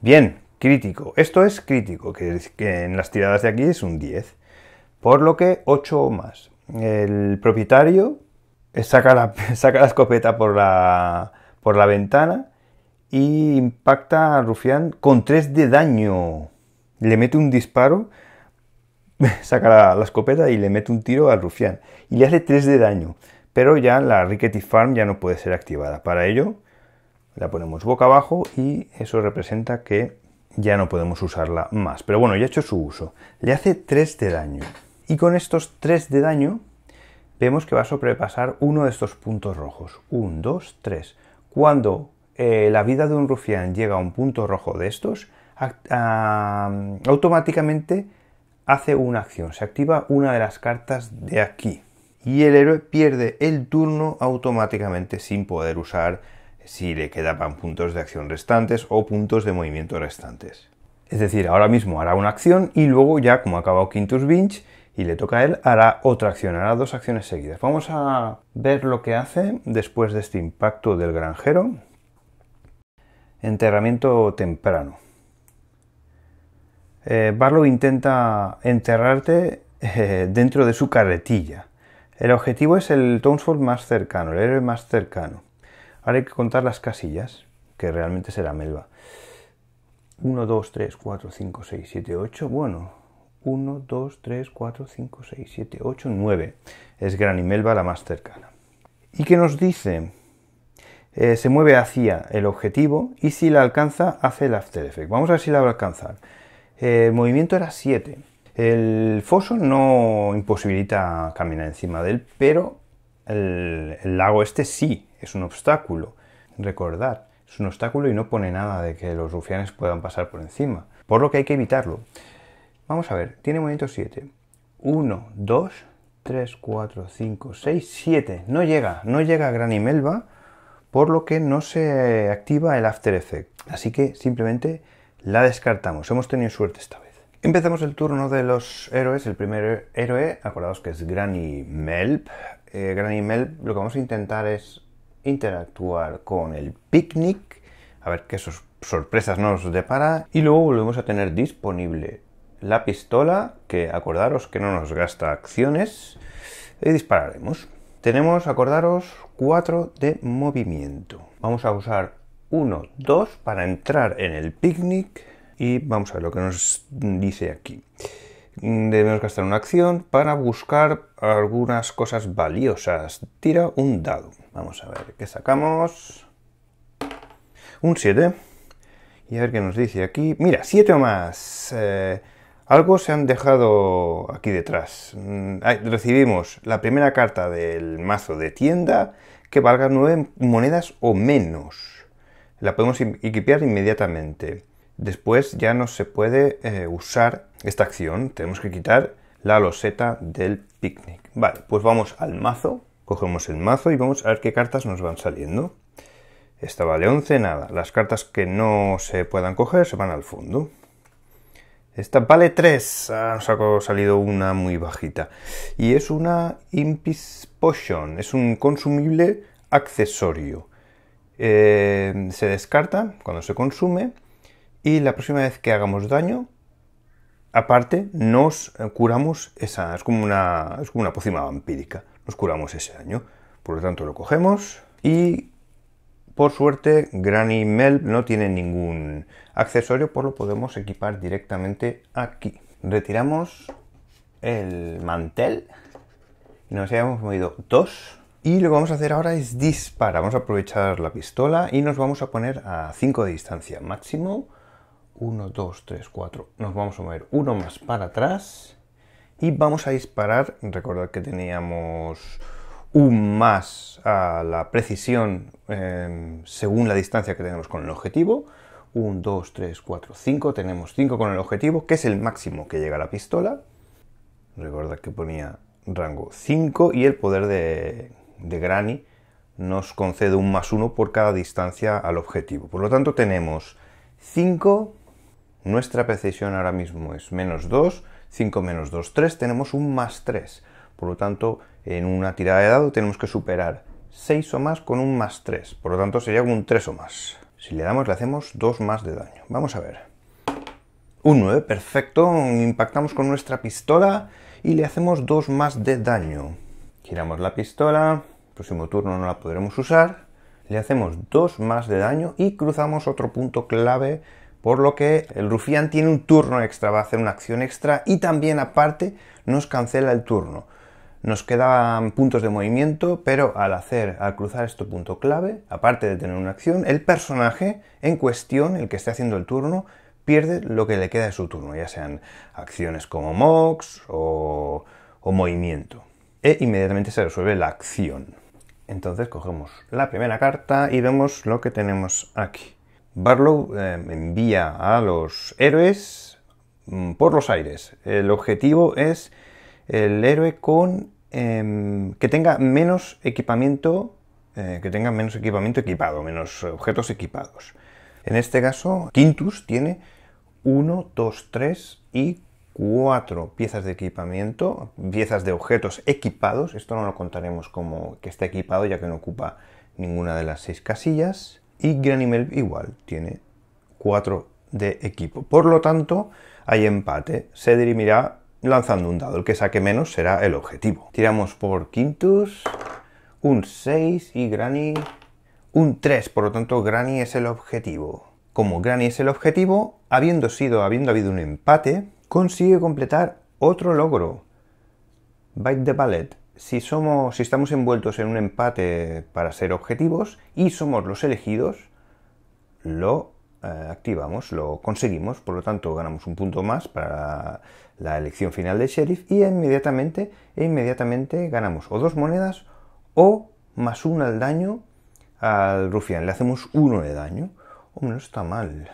Bien, crítico. Esto es crítico, que, en las tiradas de aquí es un 10. Por lo que 8 o más. El propietario saca la, <laughs> saca la escopeta por la, por la ventana y impacta al Rufián con 3 de daño. Le mete un disparo, <laughs> saca la, la, escopeta y le mete un tiro al Rufián. Y le hace 3 de daño. Pero ya la Rickety Farm ya no puede ser activada. Para ello la ponemos boca abajo y eso representa que ya no podemos usarla más. Pero bueno, ya ha hecho su uso. Le hace 3 de daño. Y con estos 3 de daño vemos que va a sobrepasar uno de estos puntos rojos. 1, 2, 3. Cuando eh, la vida de un rufián llega a un punto rojo de estos, ah, automáticamente hace una acción. Se activa una de las cartas de aquí. Y el héroe pierde el turno automáticamente sin poder usar si le quedaban puntos de acción restantes o puntos de movimiento restantes. Es decir, ahora mismo hará una acción y luego ya como ha acabado Quintus Binch y le toca a él, hará otra acción, hará dos acciones seguidas. Vamos a ver lo que hace después de este impacto del granjero. Enterramiento temprano. Eh, Barlow intenta enterrarte eh, dentro de su carretilla. El objetivo es el Townsford más cercano, el héroe más cercano. Ahora hay que contar las casillas, que realmente será melva. 1, 2, 3, 4, 5, 6, 7, 8. Bueno, 1, 2, 3, 4, 5, 6, 7, 8, 9. Es Gran Melba, la más cercana. ¿Y qué nos dice? Eh, se mueve hacia el objetivo y si la alcanza hace el After Effect. Vamos a ver si la va a alcanzar. Eh, el movimiento era 7. El foso no imposibilita caminar encima de él, pero el, el lago este sí es un obstáculo. Recordad, es un obstáculo y no pone nada de que los rufianes puedan pasar por encima. Por lo que hay que evitarlo. Vamos a ver, tiene movimiento 7. 1, 2, 3, 4, 5, 6, 7. No llega, no llega Granny Melba, por lo que no se activa el After Effect. Así que simplemente la descartamos. Hemos tenido suerte esta vez. Empezamos el turno de los héroes. El primer héroe, acordaos que es Granny Melp. Eh, Granny Melp, lo que vamos a intentar es interactuar con el picnic, a ver qué sorpresas nos depara. Y luego volvemos a tener disponible la pistola, que acordaros que no nos gasta acciones, y dispararemos. Tenemos, acordaros, 4 de movimiento. Vamos a usar 1, 2 para entrar en el picnic y vamos a ver lo que nos dice aquí. Debemos gastar una acción para buscar algunas cosas valiosas. Tira un dado. Vamos a ver qué sacamos. Un 7. Y a ver qué nos dice aquí. Mira, 7 o más. Eh, algo se han dejado aquí detrás. Mm, recibimos la primera carta del mazo de tienda que valga 9 monedas o menos. La podemos equipiar inmediatamente. Después ya no se puede eh, usar esta acción tenemos que quitar la loseta del picnic. Vale, pues vamos al mazo, cogemos el mazo y vamos a ver qué cartas nos van saliendo. Esta vale 11, nada. Las cartas que no se puedan coger se van al fondo. Esta vale 3. Ah, nos ha salido una muy bajita. Y es una Impis Potion. Es un consumible accesorio. Eh, se descarta cuando se consume. Y la próxima vez que hagamos daño, aparte nos eh, curamos esa, es como una, es pócima vampírica, nos curamos ese daño. Por lo tanto lo cogemos y por suerte Granny Mel no tiene ningún accesorio, por lo podemos equipar directamente aquí. Retiramos el mantel, nos hayamos movido dos y lo que vamos a hacer ahora es disparar. Vamos a aprovechar la pistola y nos vamos a poner a 5 de distancia máximo 1, 2, 3, 4. Nos vamos a mover uno más para atrás. Y vamos a disparar. Recordad que teníamos un más a la precisión em, según la distancia que tenemos con el objetivo. 1, 2, 3, 4, 5. Tenemos 5 con el objetivo, que es el máximo que llega a la pistola. Recordad que ponía rango 5 y el poder de, de Granny nos concede un más 1 por cada distancia al objetivo. Por lo tanto, tenemos 5 nuestra precisión ahora mismo es menos 2, 5 menos 2, 3, tenemos un más 3. Por lo tanto, en una tirada de dado tenemos que superar 6 o más con un más 3. Por lo tanto, sería un 3 o más. Si le damos, le hacemos 2 más de daño. Vamos a ver. Un 9, perfecto. Impactamos con nuestra pistola y le hacemos 2 más de daño. Giramos la pistola. Próximo turno no la podremos usar. Le hacemos 2 más de daño y cruzamos otro punto clave por lo que el rufián tiene un turno extra, va a hacer una acción extra y también aparte nos cancela el turno. Nos quedan puntos de movimiento, pero al hacer, al cruzar este punto clave, aparte de tener una acción, el personaje en cuestión, el que esté haciendo el turno, pierde lo que le queda de su turno, ya sean acciones como Mox o movimiento. E inmediatamente se resuelve la acción. Entonces cogemos la primera carta y vemos lo que tenemos aquí. Barlow eh, envía a los héroes mm, por los aires. El objetivo es el héroe em, que tenga menos equipamiento, eh, que tenga menos equipamiento equipado, menos objetos equipados. En este caso, Quintus tiene 1, 2, 3 y 4 piezas de equipamiento, piezas de objetos equipados. Esto no lo contaremos como que está equipado ya que no ocupa ninguna de las seis casillas y mel igual tiene 4 de equipo. Por lo tanto, hay empate. Se dirimirá lanzando un dado. El que saque menos será el objetivo. Tiramos por Quintus, un 6 y Granny un 3. Por lo tanto, Granny es el objetivo. Como Granny es el objetivo, habiendo sido, habiendo habido un empate, consigue completar otro logro. Bite the Ballet si, somos, si estamos envueltos en un empate para ser objetivos y somos los elegidos, lo eh, activamos, lo conseguimos, por lo tanto ganamos un punto más para la elección final del sheriff y inmediatamente, e inmediatamente ganamos o dos monedas o más una al daño al rufián. Le hacemos uno de daño. Hombre, no está mal.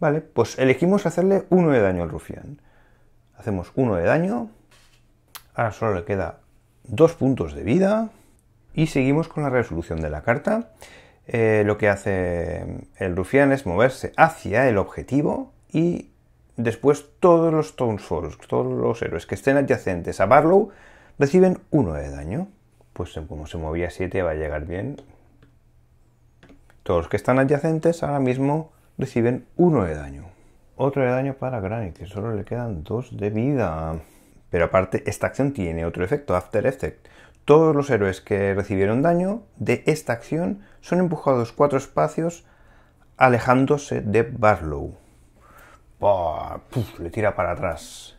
Vale, pues elegimos hacerle uno de daño al rufián. Hacemos uno de daño. Ahora solo le queda dos puntos de vida. Y seguimos con la resolución de la carta. Eh, lo que hace el rufián es moverse hacia el objetivo y después todos los stones, todos los héroes que estén adyacentes a Barlow reciben uno de daño. Pues como se movía 7 va a llegar bien. Todos los que están adyacentes ahora mismo reciben uno de daño otro de daño para Granite que solo le quedan dos de vida. Pero aparte, esta acción tiene otro efecto, After Effect. Todos los héroes que recibieron daño de esta acción son empujados cuatro espacios alejándose de Barlow. le tira para atrás.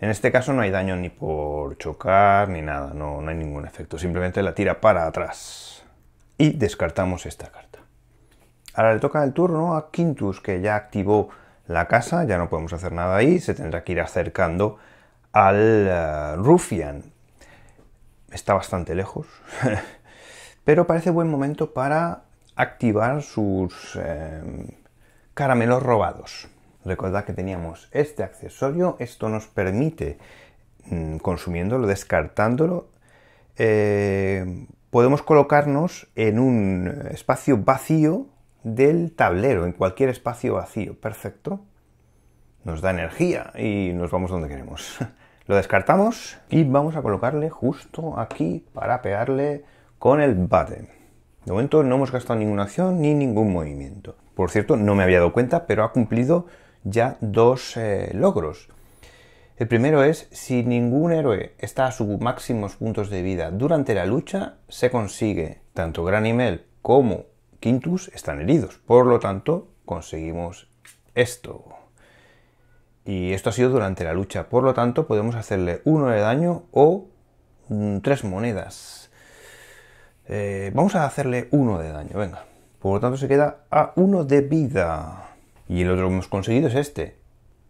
En este caso no hay daño ni por chocar ni nada, no, no hay ningún efecto, simplemente la tira para atrás. Y descartamos esta carta. Ahora le toca el turno a Quintus, que ya activó la casa, ya no podemos hacer nada ahí, se tendrá que ir acercando al ruffian eh, Rufian. Está bastante lejos, <laughs> pero parece buen momento para activar sus em, caramelos robados. Recordad que teníamos este accesorio, esto nos permite, mm, consumiéndolo, descartándolo, eh, podemos colocarnos en un espacio vacío del tablero en cualquier espacio vacío. Perfecto. Nos da energía y nos vamos donde queremos. <laughs> Lo descartamos y vamos a colocarle justo aquí para pegarle con el bate. De momento no hemos gastado ninguna acción ni ningún movimiento. Por cierto, no me había dado cuenta, pero ha cumplido ya dos eh, logros. El primero es, si ningún héroe está a sus máximos puntos de vida durante la lucha, se consigue tanto gran nivel como Quintus están heridos. Por lo tanto, conseguimos esto. Y esto ha sido durante la lucha. Por lo tanto, podemos hacerle uno de daño o mm, tres monedas. Eh, vamos a hacerle uno de daño, venga. Por lo tanto, se queda a uno de vida. Y el otro que hemos conseguido es este,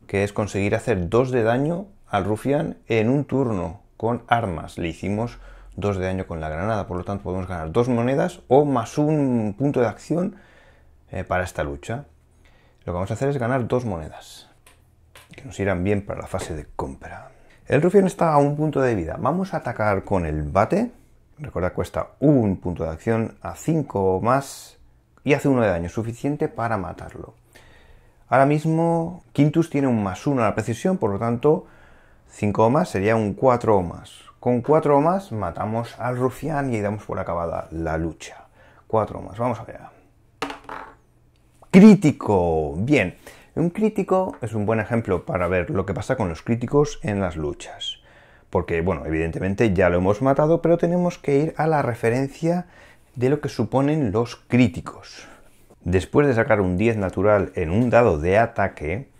que es conseguir hacer dos de daño al rufián en un turno con armas. Le hicimos 2 de daño con la granada. Por lo tanto, podemos ganar 2 monedas o más un punto de acción eh, para esta lucha. Lo que vamos a hacer es ganar 2 monedas, que nos irán bien para la fase de compra. El rufián está a un punto de vida. Vamos a atacar con el bate. Recuerda, cuesta un punto de acción a 5 o más y hace uno de daño, suficiente para matarlo. Ahora mismo Quintus tiene un más 1 a la precisión, por lo tanto 5 o más sería un 4 o más. Con cuatro o más matamos al rufián y damos por acabada la lucha. Cuatro más, vamos a ver. Crítico. Bien, un crítico es un buen ejemplo para ver lo que pasa con los críticos en las luchas. Porque, bueno, evidentemente ya lo hemos matado, pero tenemos que ir a la referencia de lo que suponen los críticos. Después de sacar un 10 natural en un dado de ataque,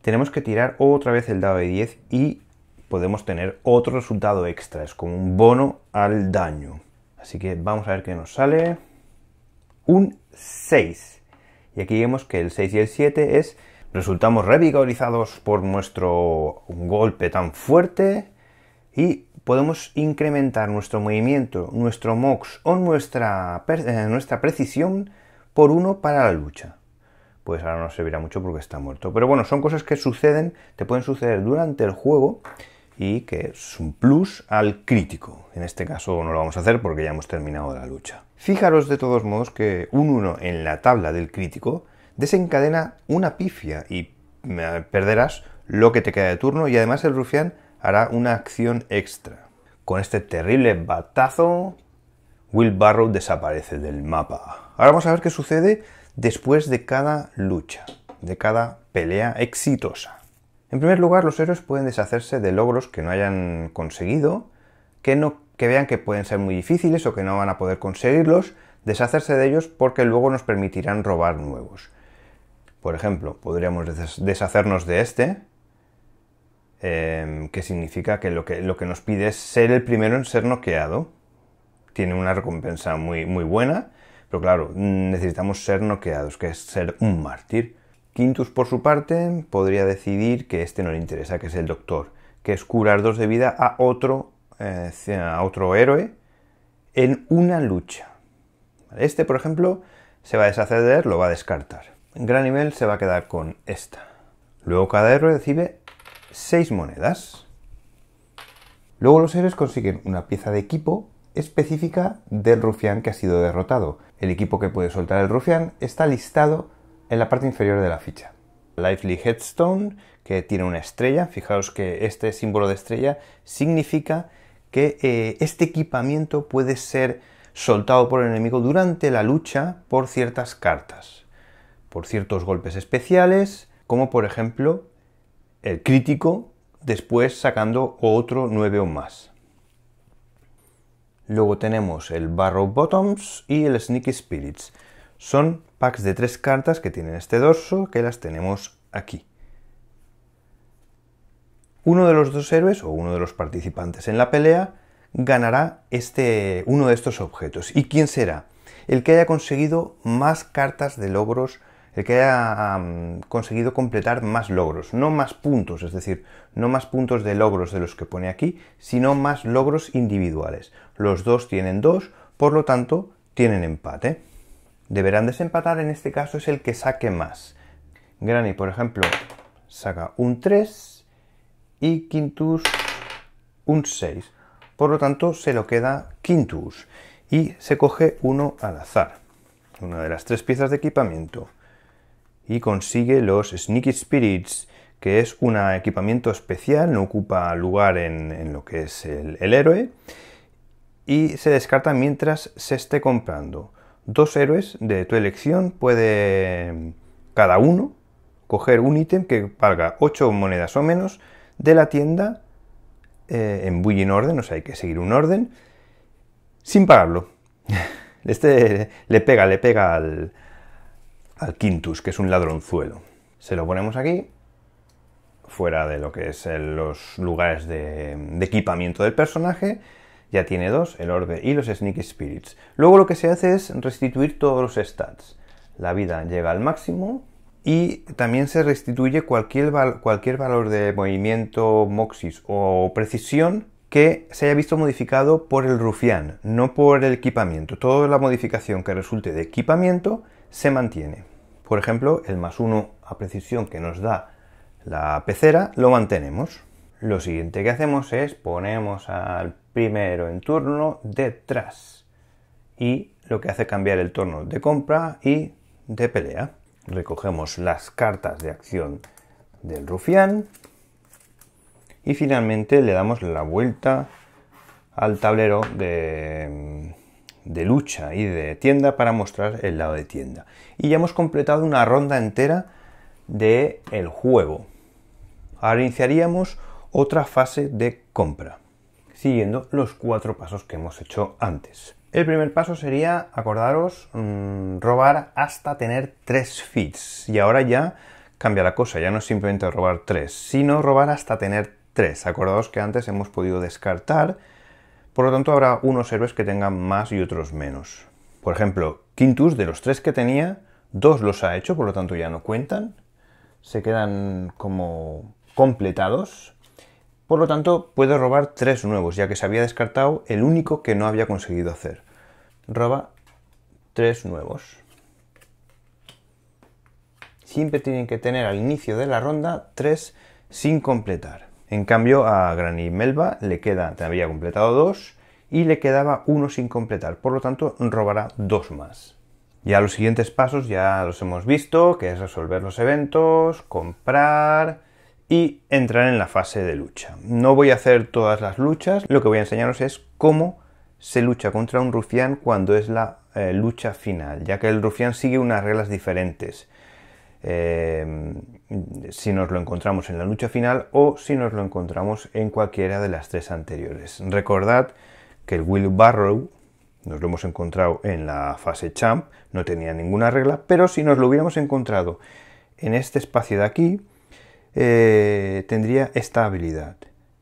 tenemos que tirar otra vez el dado de 10 y podemos tener otro resultado extra, es como un bono al daño. Así que vamos a ver qué nos sale. Un 6. Y aquí vemos que el 6 y el 7 es resultamos revigorizados por nuestro golpe tan fuerte y podemos incrementar nuestro movimiento, nuestro mox o nuestra, eh, nuestra precisión por uno para la lucha. Pues ahora no servirá mucho porque está muerto. Pero bueno, son cosas que suceden, te pueden suceder durante el juego y que es un plus al crítico. En este caso no lo vamos a hacer porque ya hemos terminado la lucha. Fijaros de todos modos que un 1 en la tabla del crítico desencadena una pifia y eh, perderás lo que te queda de turno y además el rufián hará una acción extra. Con este terrible batazo, Will Barrow desaparece del mapa. Ahora vamos a ver qué sucede después de cada lucha, de cada pelea exitosa. En primer lugar, los héroes pueden deshacerse de logros que no hayan conseguido, que, vean que pueden ser muy difíciles o que no van a poder conseguirlos, deshacerse de ellos porque luego nos permitirán robar nuevos. Por ejemplo, podríamos deshacernos de este, em, que significa que lo, que lo, que nos pide es ser el primero en ser noqueado. Tiene una recompensa muy, muy buena, pero claro, necesitamos ser noqueados, que es ser un mártir. Quintus, por su parte, podría decidir que este no le interesa, que es el doctor, que es curar dos de vida a otro, eh, a otro héroe en una lucha. Este, por ejemplo, se va a deshacer lo va a descartar. Gran nivel se va a quedar con esta. Luego cada héroe recibe seis monedas. Luego los héroes consiguen una pieza de equipo específica del rufián que ha sido derrotado. El equipo que puede soltar el rufián está listado en la parte inferior de la ficha. Lively Headstone, que tiene una estrella. Fijaos que este símbolo de estrella significa que eh, este equipamiento puede ser soltado por el enemigo durante la lucha por ciertas cartas, por ciertos golpes especiales, como por ejemplo el crítico, después sacando otro 9 o más. Luego tenemos el Barrow Bottoms y el Sneaky Spirits. Son packs de tres cartas que tienen este dorso, que las tenemos aquí. Uno de los dos héroes o uno de los participantes en la pelea ganará este, uno de estos objetos. ¿Y quién será? El que haya conseguido más cartas de logros, el que haya conseguido completar más logros, no más puntos, es decir, no más puntos de logros de los que pone aquí, sino más logros individuales. Los dos tienen dos, por lo tanto, tienen empate deberán desempatar, en este caso es el que saque más. Granny, por ejemplo, saca un 3 y Quintus un 6. Por lo tanto, se lo queda Quintus y se coge uno al azar, una de las tres piezas de equipamiento. Y consigue los Sneaky Spirits, que es un equipamiento especial, no ocupa lugar en, lo que es el, el héroe, y se descarta mientras se esté comprando dos héroes de tu elección puede cada uno coger un ítem que valga 8 monedas o menos de la tienda eh, en Bullying Orden, o sea, hay que seguir un orden, sin pagarlo. <laughs> Este le pega, le pega al, Quintus, que es un ladronzuelo. Se lo ponemos aquí, fuera de lo que es eh, los lugares de equipamiento del personaje, ya tiene dos, el orbe y los Sneak Spirits. Luego lo que se hace es restituir todos los stats. La vida llega al máximo y también se restituye cualquier, cualquier valor de movimiento, moxis o precisión que se haya visto modificado por el rufián, no por el equipamiento. Toda la modificación que resulte de equipamiento se mantiene. Por ejemplo, el más uno a precisión que nos da la pecera lo mantenemos lo siguiente que hacemos es ponemos al primero en turno detrás y lo que hace cambiar el turno de compra y de pelea. Recogemos las cartas de acción del rufián y finalmente le damos la vuelta al tablero de, lucha y de tienda para mostrar el lado de tienda. Y ya hemos completado una ronda entera del el juego. Ahora iniciaríamos otra fase de compra, siguiendo los cuatro pasos que hemos hecho antes. El primer paso sería, acordaros, mm, robar hasta tener tres feeds. Y ahora ya cambia la cosa, ya no es simplemente robar tres, sino robar hasta tener tres. Acordaos que antes hemos podido descartar, por lo tanto habrá unos héroes que tengan más y otros menos. Por ejemplo, Quintus, de los tres que tenía, dos los ha hecho, por lo tanto ya no cuentan. Se quedan como completados por lo tanto, puedo robar tres nuevos, ya que se había descartado el único que no había conseguido hacer. Roba tres nuevos. Siempre tienen que tener al inicio de la ronda tres sin completar. En cambio, a Granny Melba le queda, te había completado dos y le quedaba uno sin completar, por lo tanto robará dos más. Ya los siguientes pasos ya los hemos visto, que es resolver los eventos, comprar, y entrar en la fase de lucha. No voy a hacer todas las luchas, lo que voy a enseñaros es cómo se lucha contra un rufián cuando es la eh, lucha final, ya que el rufián sigue unas reglas diferentes. Eh, si nos lo encontramos en la lucha final o si nos lo encontramos en cualquiera de las tres anteriores. Recordad que el Will Barrow nos lo hemos encontrado en la fase champ, no tenía ninguna regla, pero si nos lo hubiéramos encontrado en este espacio de aquí, eh, tendría esta habilidad.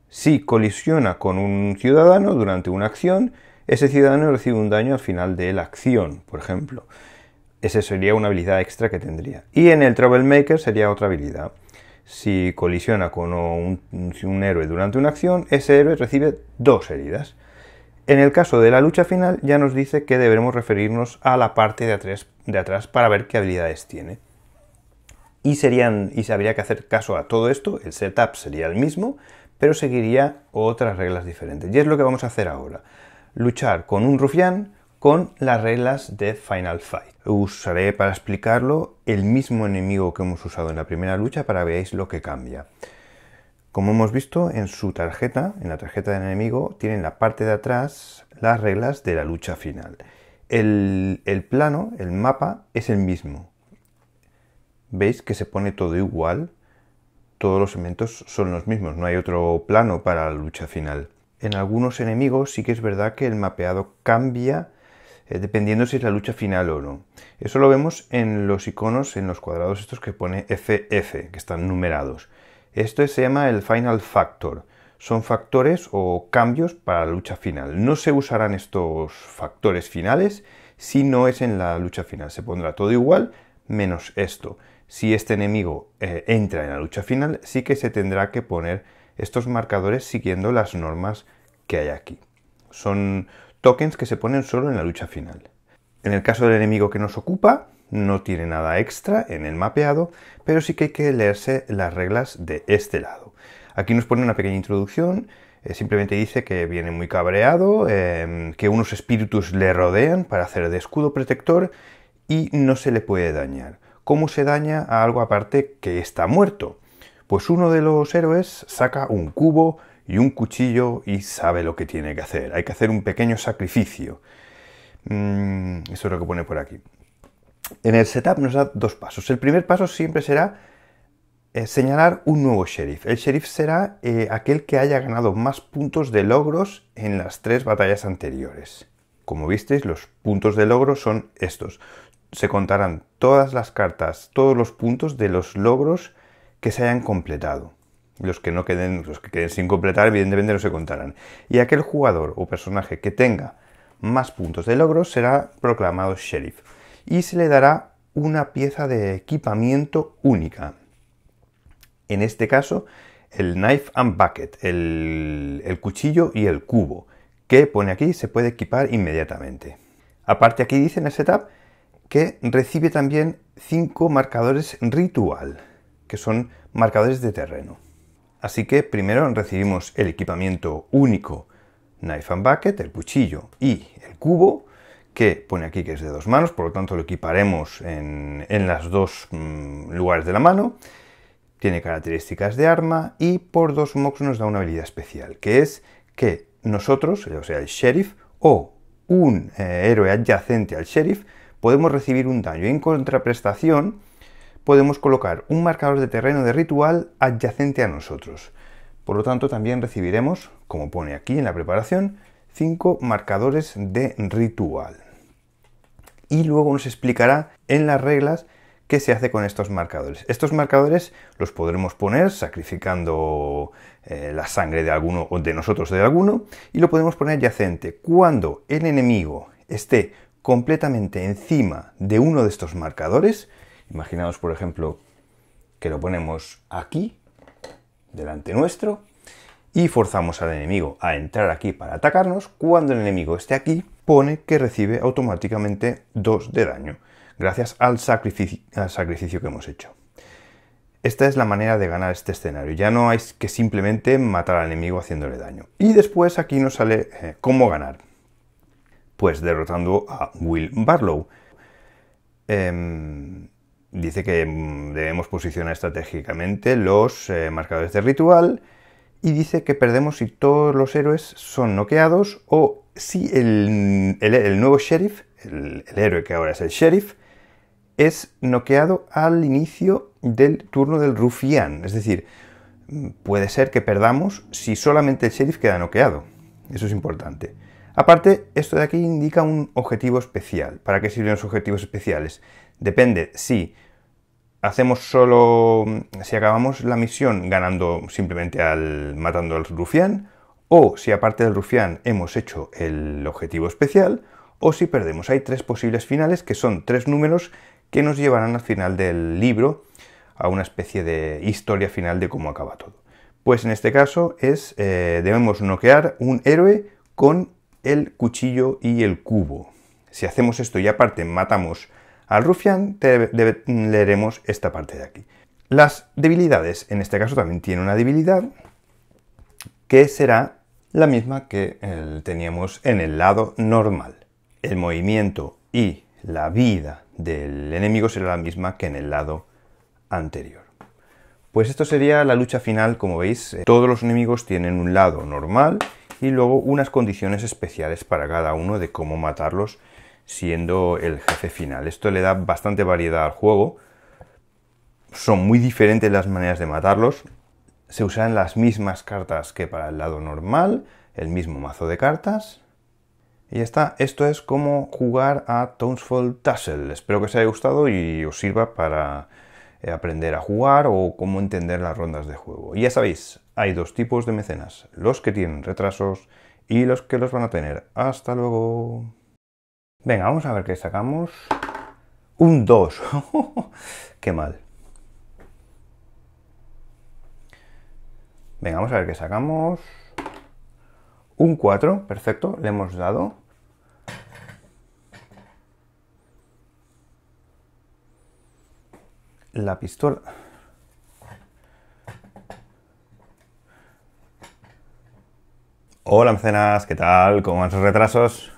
Si colisiona con un ciudadano durante una acción, ese ciudadano recibe un daño al final de la acción, por ejemplo. Esa sería una habilidad extra que tendría. Y en el Troublemaker sería otra habilidad. Si colisiona con un, héroe durante una acción, ese héroe recibe dos heridas. En el caso de la lucha final ya nos dice que debemos referirnos a la parte de atrás para ver qué habilidades tiene y, serían, y se habría que hacer caso a todo esto, el setup sería el mismo, pero seguiría otras reglas diferentes. Y es lo que vamos a hacer ahora, luchar con un rufián con las reglas de Final Fight. Usaré para explicarlo el mismo enemigo que hemos usado en la primera lucha para veáis lo que cambia. Como hemos visto en su tarjeta, en la tarjeta del enemigo, tienen la parte de atrás las reglas de la lucha final. el plano, el mapa, es el mismo, veis que se pone todo igual, todos los elementos son los mismos, no hay otro plano para la lucha final. En algunos enemigos sí que es verdad que el mapeado cambia eh, dependiendo si es la lucha final o no. Eso lo vemos en los iconos, en los cuadrados estos que pone FF, que están numerados. Esto se llama el Final Factor. Son factores o cambios para la lucha final. No se usarán estos factores finales si no es en la lucha final. Se pondrá todo igual menos esto si este enemigo eh, entra en la lucha final, sí que se tendrá que poner estos marcadores siguiendo las normas que hay aquí. Son tokens que se ponen solo en la lucha final. En el caso del enemigo que nos ocupa, no tiene nada extra en el mapeado, pero sí que hay que leerse las reglas de este lado. Aquí nos pone una pequeña introducción, eh, simplemente dice que viene muy cabreado, em, que unos espíritus le rodean para hacer de escudo protector y no se le puede dañar. ¿Cómo se daña a algo aparte que está muerto? Pues uno de los héroes saca un cubo y un cuchillo y sabe lo que tiene que hacer. Hay que hacer un pequeño sacrificio. Mm, eso es lo que pone por aquí. En el setup nos da dos pasos. El primer paso siempre será eh, señalar un nuevo sheriff. El sheriff será eh, aquel que haya ganado más puntos de logros en las tres batallas anteriores. Como visteis, los puntos de logros son estos se contarán todas las cartas, todos los puntos de los logros que se hayan completado. Los que no queden, los que queden sin completar, evidentemente no se contarán. Y aquel jugador o personaje que tenga más puntos de logros será proclamado sheriff. Y se le dará una pieza de equipamiento única. En este caso, el knife and bucket, el, el cuchillo y el cubo, que pone aquí se puede equipar inmediatamente. Aparte aquí dice en el setup que recibe también cinco marcadores ritual, que son marcadores de terreno. Así que primero recibimos el equipamiento único Knife and Bucket, el cuchillo y el cubo, que pone aquí que es de dos manos, por lo tanto lo equiparemos en, en los dos mm, lugares de la mano. Tiene características de arma y por dos mox nos da una habilidad especial, que es que nosotros, o sea, el sheriff o un eh, héroe adyacente al sheriff, podemos recibir un daño. En contraprestación, podemos colocar un marcador de terreno de ritual adyacente a nosotros. Por lo tanto, también recibiremos, como pone aquí en la preparación, cinco marcadores de ritual. Y luego nos explicará en las reglas qué se hace con estos marcadores. Estos marcadores los podremos poner sacrificando eh, la sangre de alguno o de nosotros de alguno y lo podemos poner adyacente. Cuando el enemigo esté completamente encima de uno de estos marcadores, imaginaos por ejemplo que lo ponemos aquí, delante nuestro, y forzamos al enemigo a entrar aquí para atacarnos, cuando el enemigo esté aquí, pone que recibe automáticamente 2 de daño, gracias al sacrificio, que hemos hecho. Esta es la manera de ganar este escenario, ya no hay que simplemente matar al enemigo haciéndole daño. Y después aquí nos sale eh, cómo ganar pues derrotando a Will Barlow. Em, dice que mm, debemos posicionar estratégicamente los eh, marcadores de ritual y dice que perdemos si todos los héroes son noqueados o si el, nuevo sheriff, el, héroe que ahora es el sheriff, es noqueado al inicio del turno del rufián. Es decir, mm, puede ser que perdamos si solamente el sheriff queda noqueado. Eso es importante. Aparte, esto de aquí indica un objetivo especial. ¿Para qué sirven los objetivos especiales? Depende si hacemos solo, si acabamos la misión ganando simplemente al matando al rufián, o si aparte del rufián hemos hecho el objetivo especial, o si perdemos. Hay tres posibles finales que son tres números que nos llevarán al final del libro a una especie de historia final de cómo acaba todo. Pues en este caso es, eh, debemos noquear un héroe con el cuchillo y el cubo. Si hacemos esto y aparte matamos al rufián, leeremos esta parte de aquí. Las debilidades, en este caso también tiene una debilidad que será la misma que eh, teníamos en el lado normal. El movimiento y la vida del enemigo será la misma que en el lado anterior. Pues esto sería la lucha final, como veis, eh, todos los enemigos tienen un lado normal y luego unas condiciones especiales para cada uno de cómo matarlos siendo el jefe final. Esto le da bastante variedad al juego. Son muy diferentes las maneras de matarlos. Se usan las mismas cartas que para el lado normal, el mismo mazo de cartas. Y ya está, esto es cómo jugar a Townsfall Tassel. Espero que os haya gustado y os sirva para eh, aprender a jugar o cómo entender las rondas de juego. Y ya sabéis, hay dos tipos de mecenas, los que tienen retrasos y los que los van a tener. Hasta luego. Venga, vamos a ver qué sacamos. Un 2. <laughs> qué mal. Venga, vamos a ver qué sacamos. Un 4, perfecto, le hemos dado. La pistola. Hola mecenas, ¿qué tal? ¿Cómo van sus retrasos?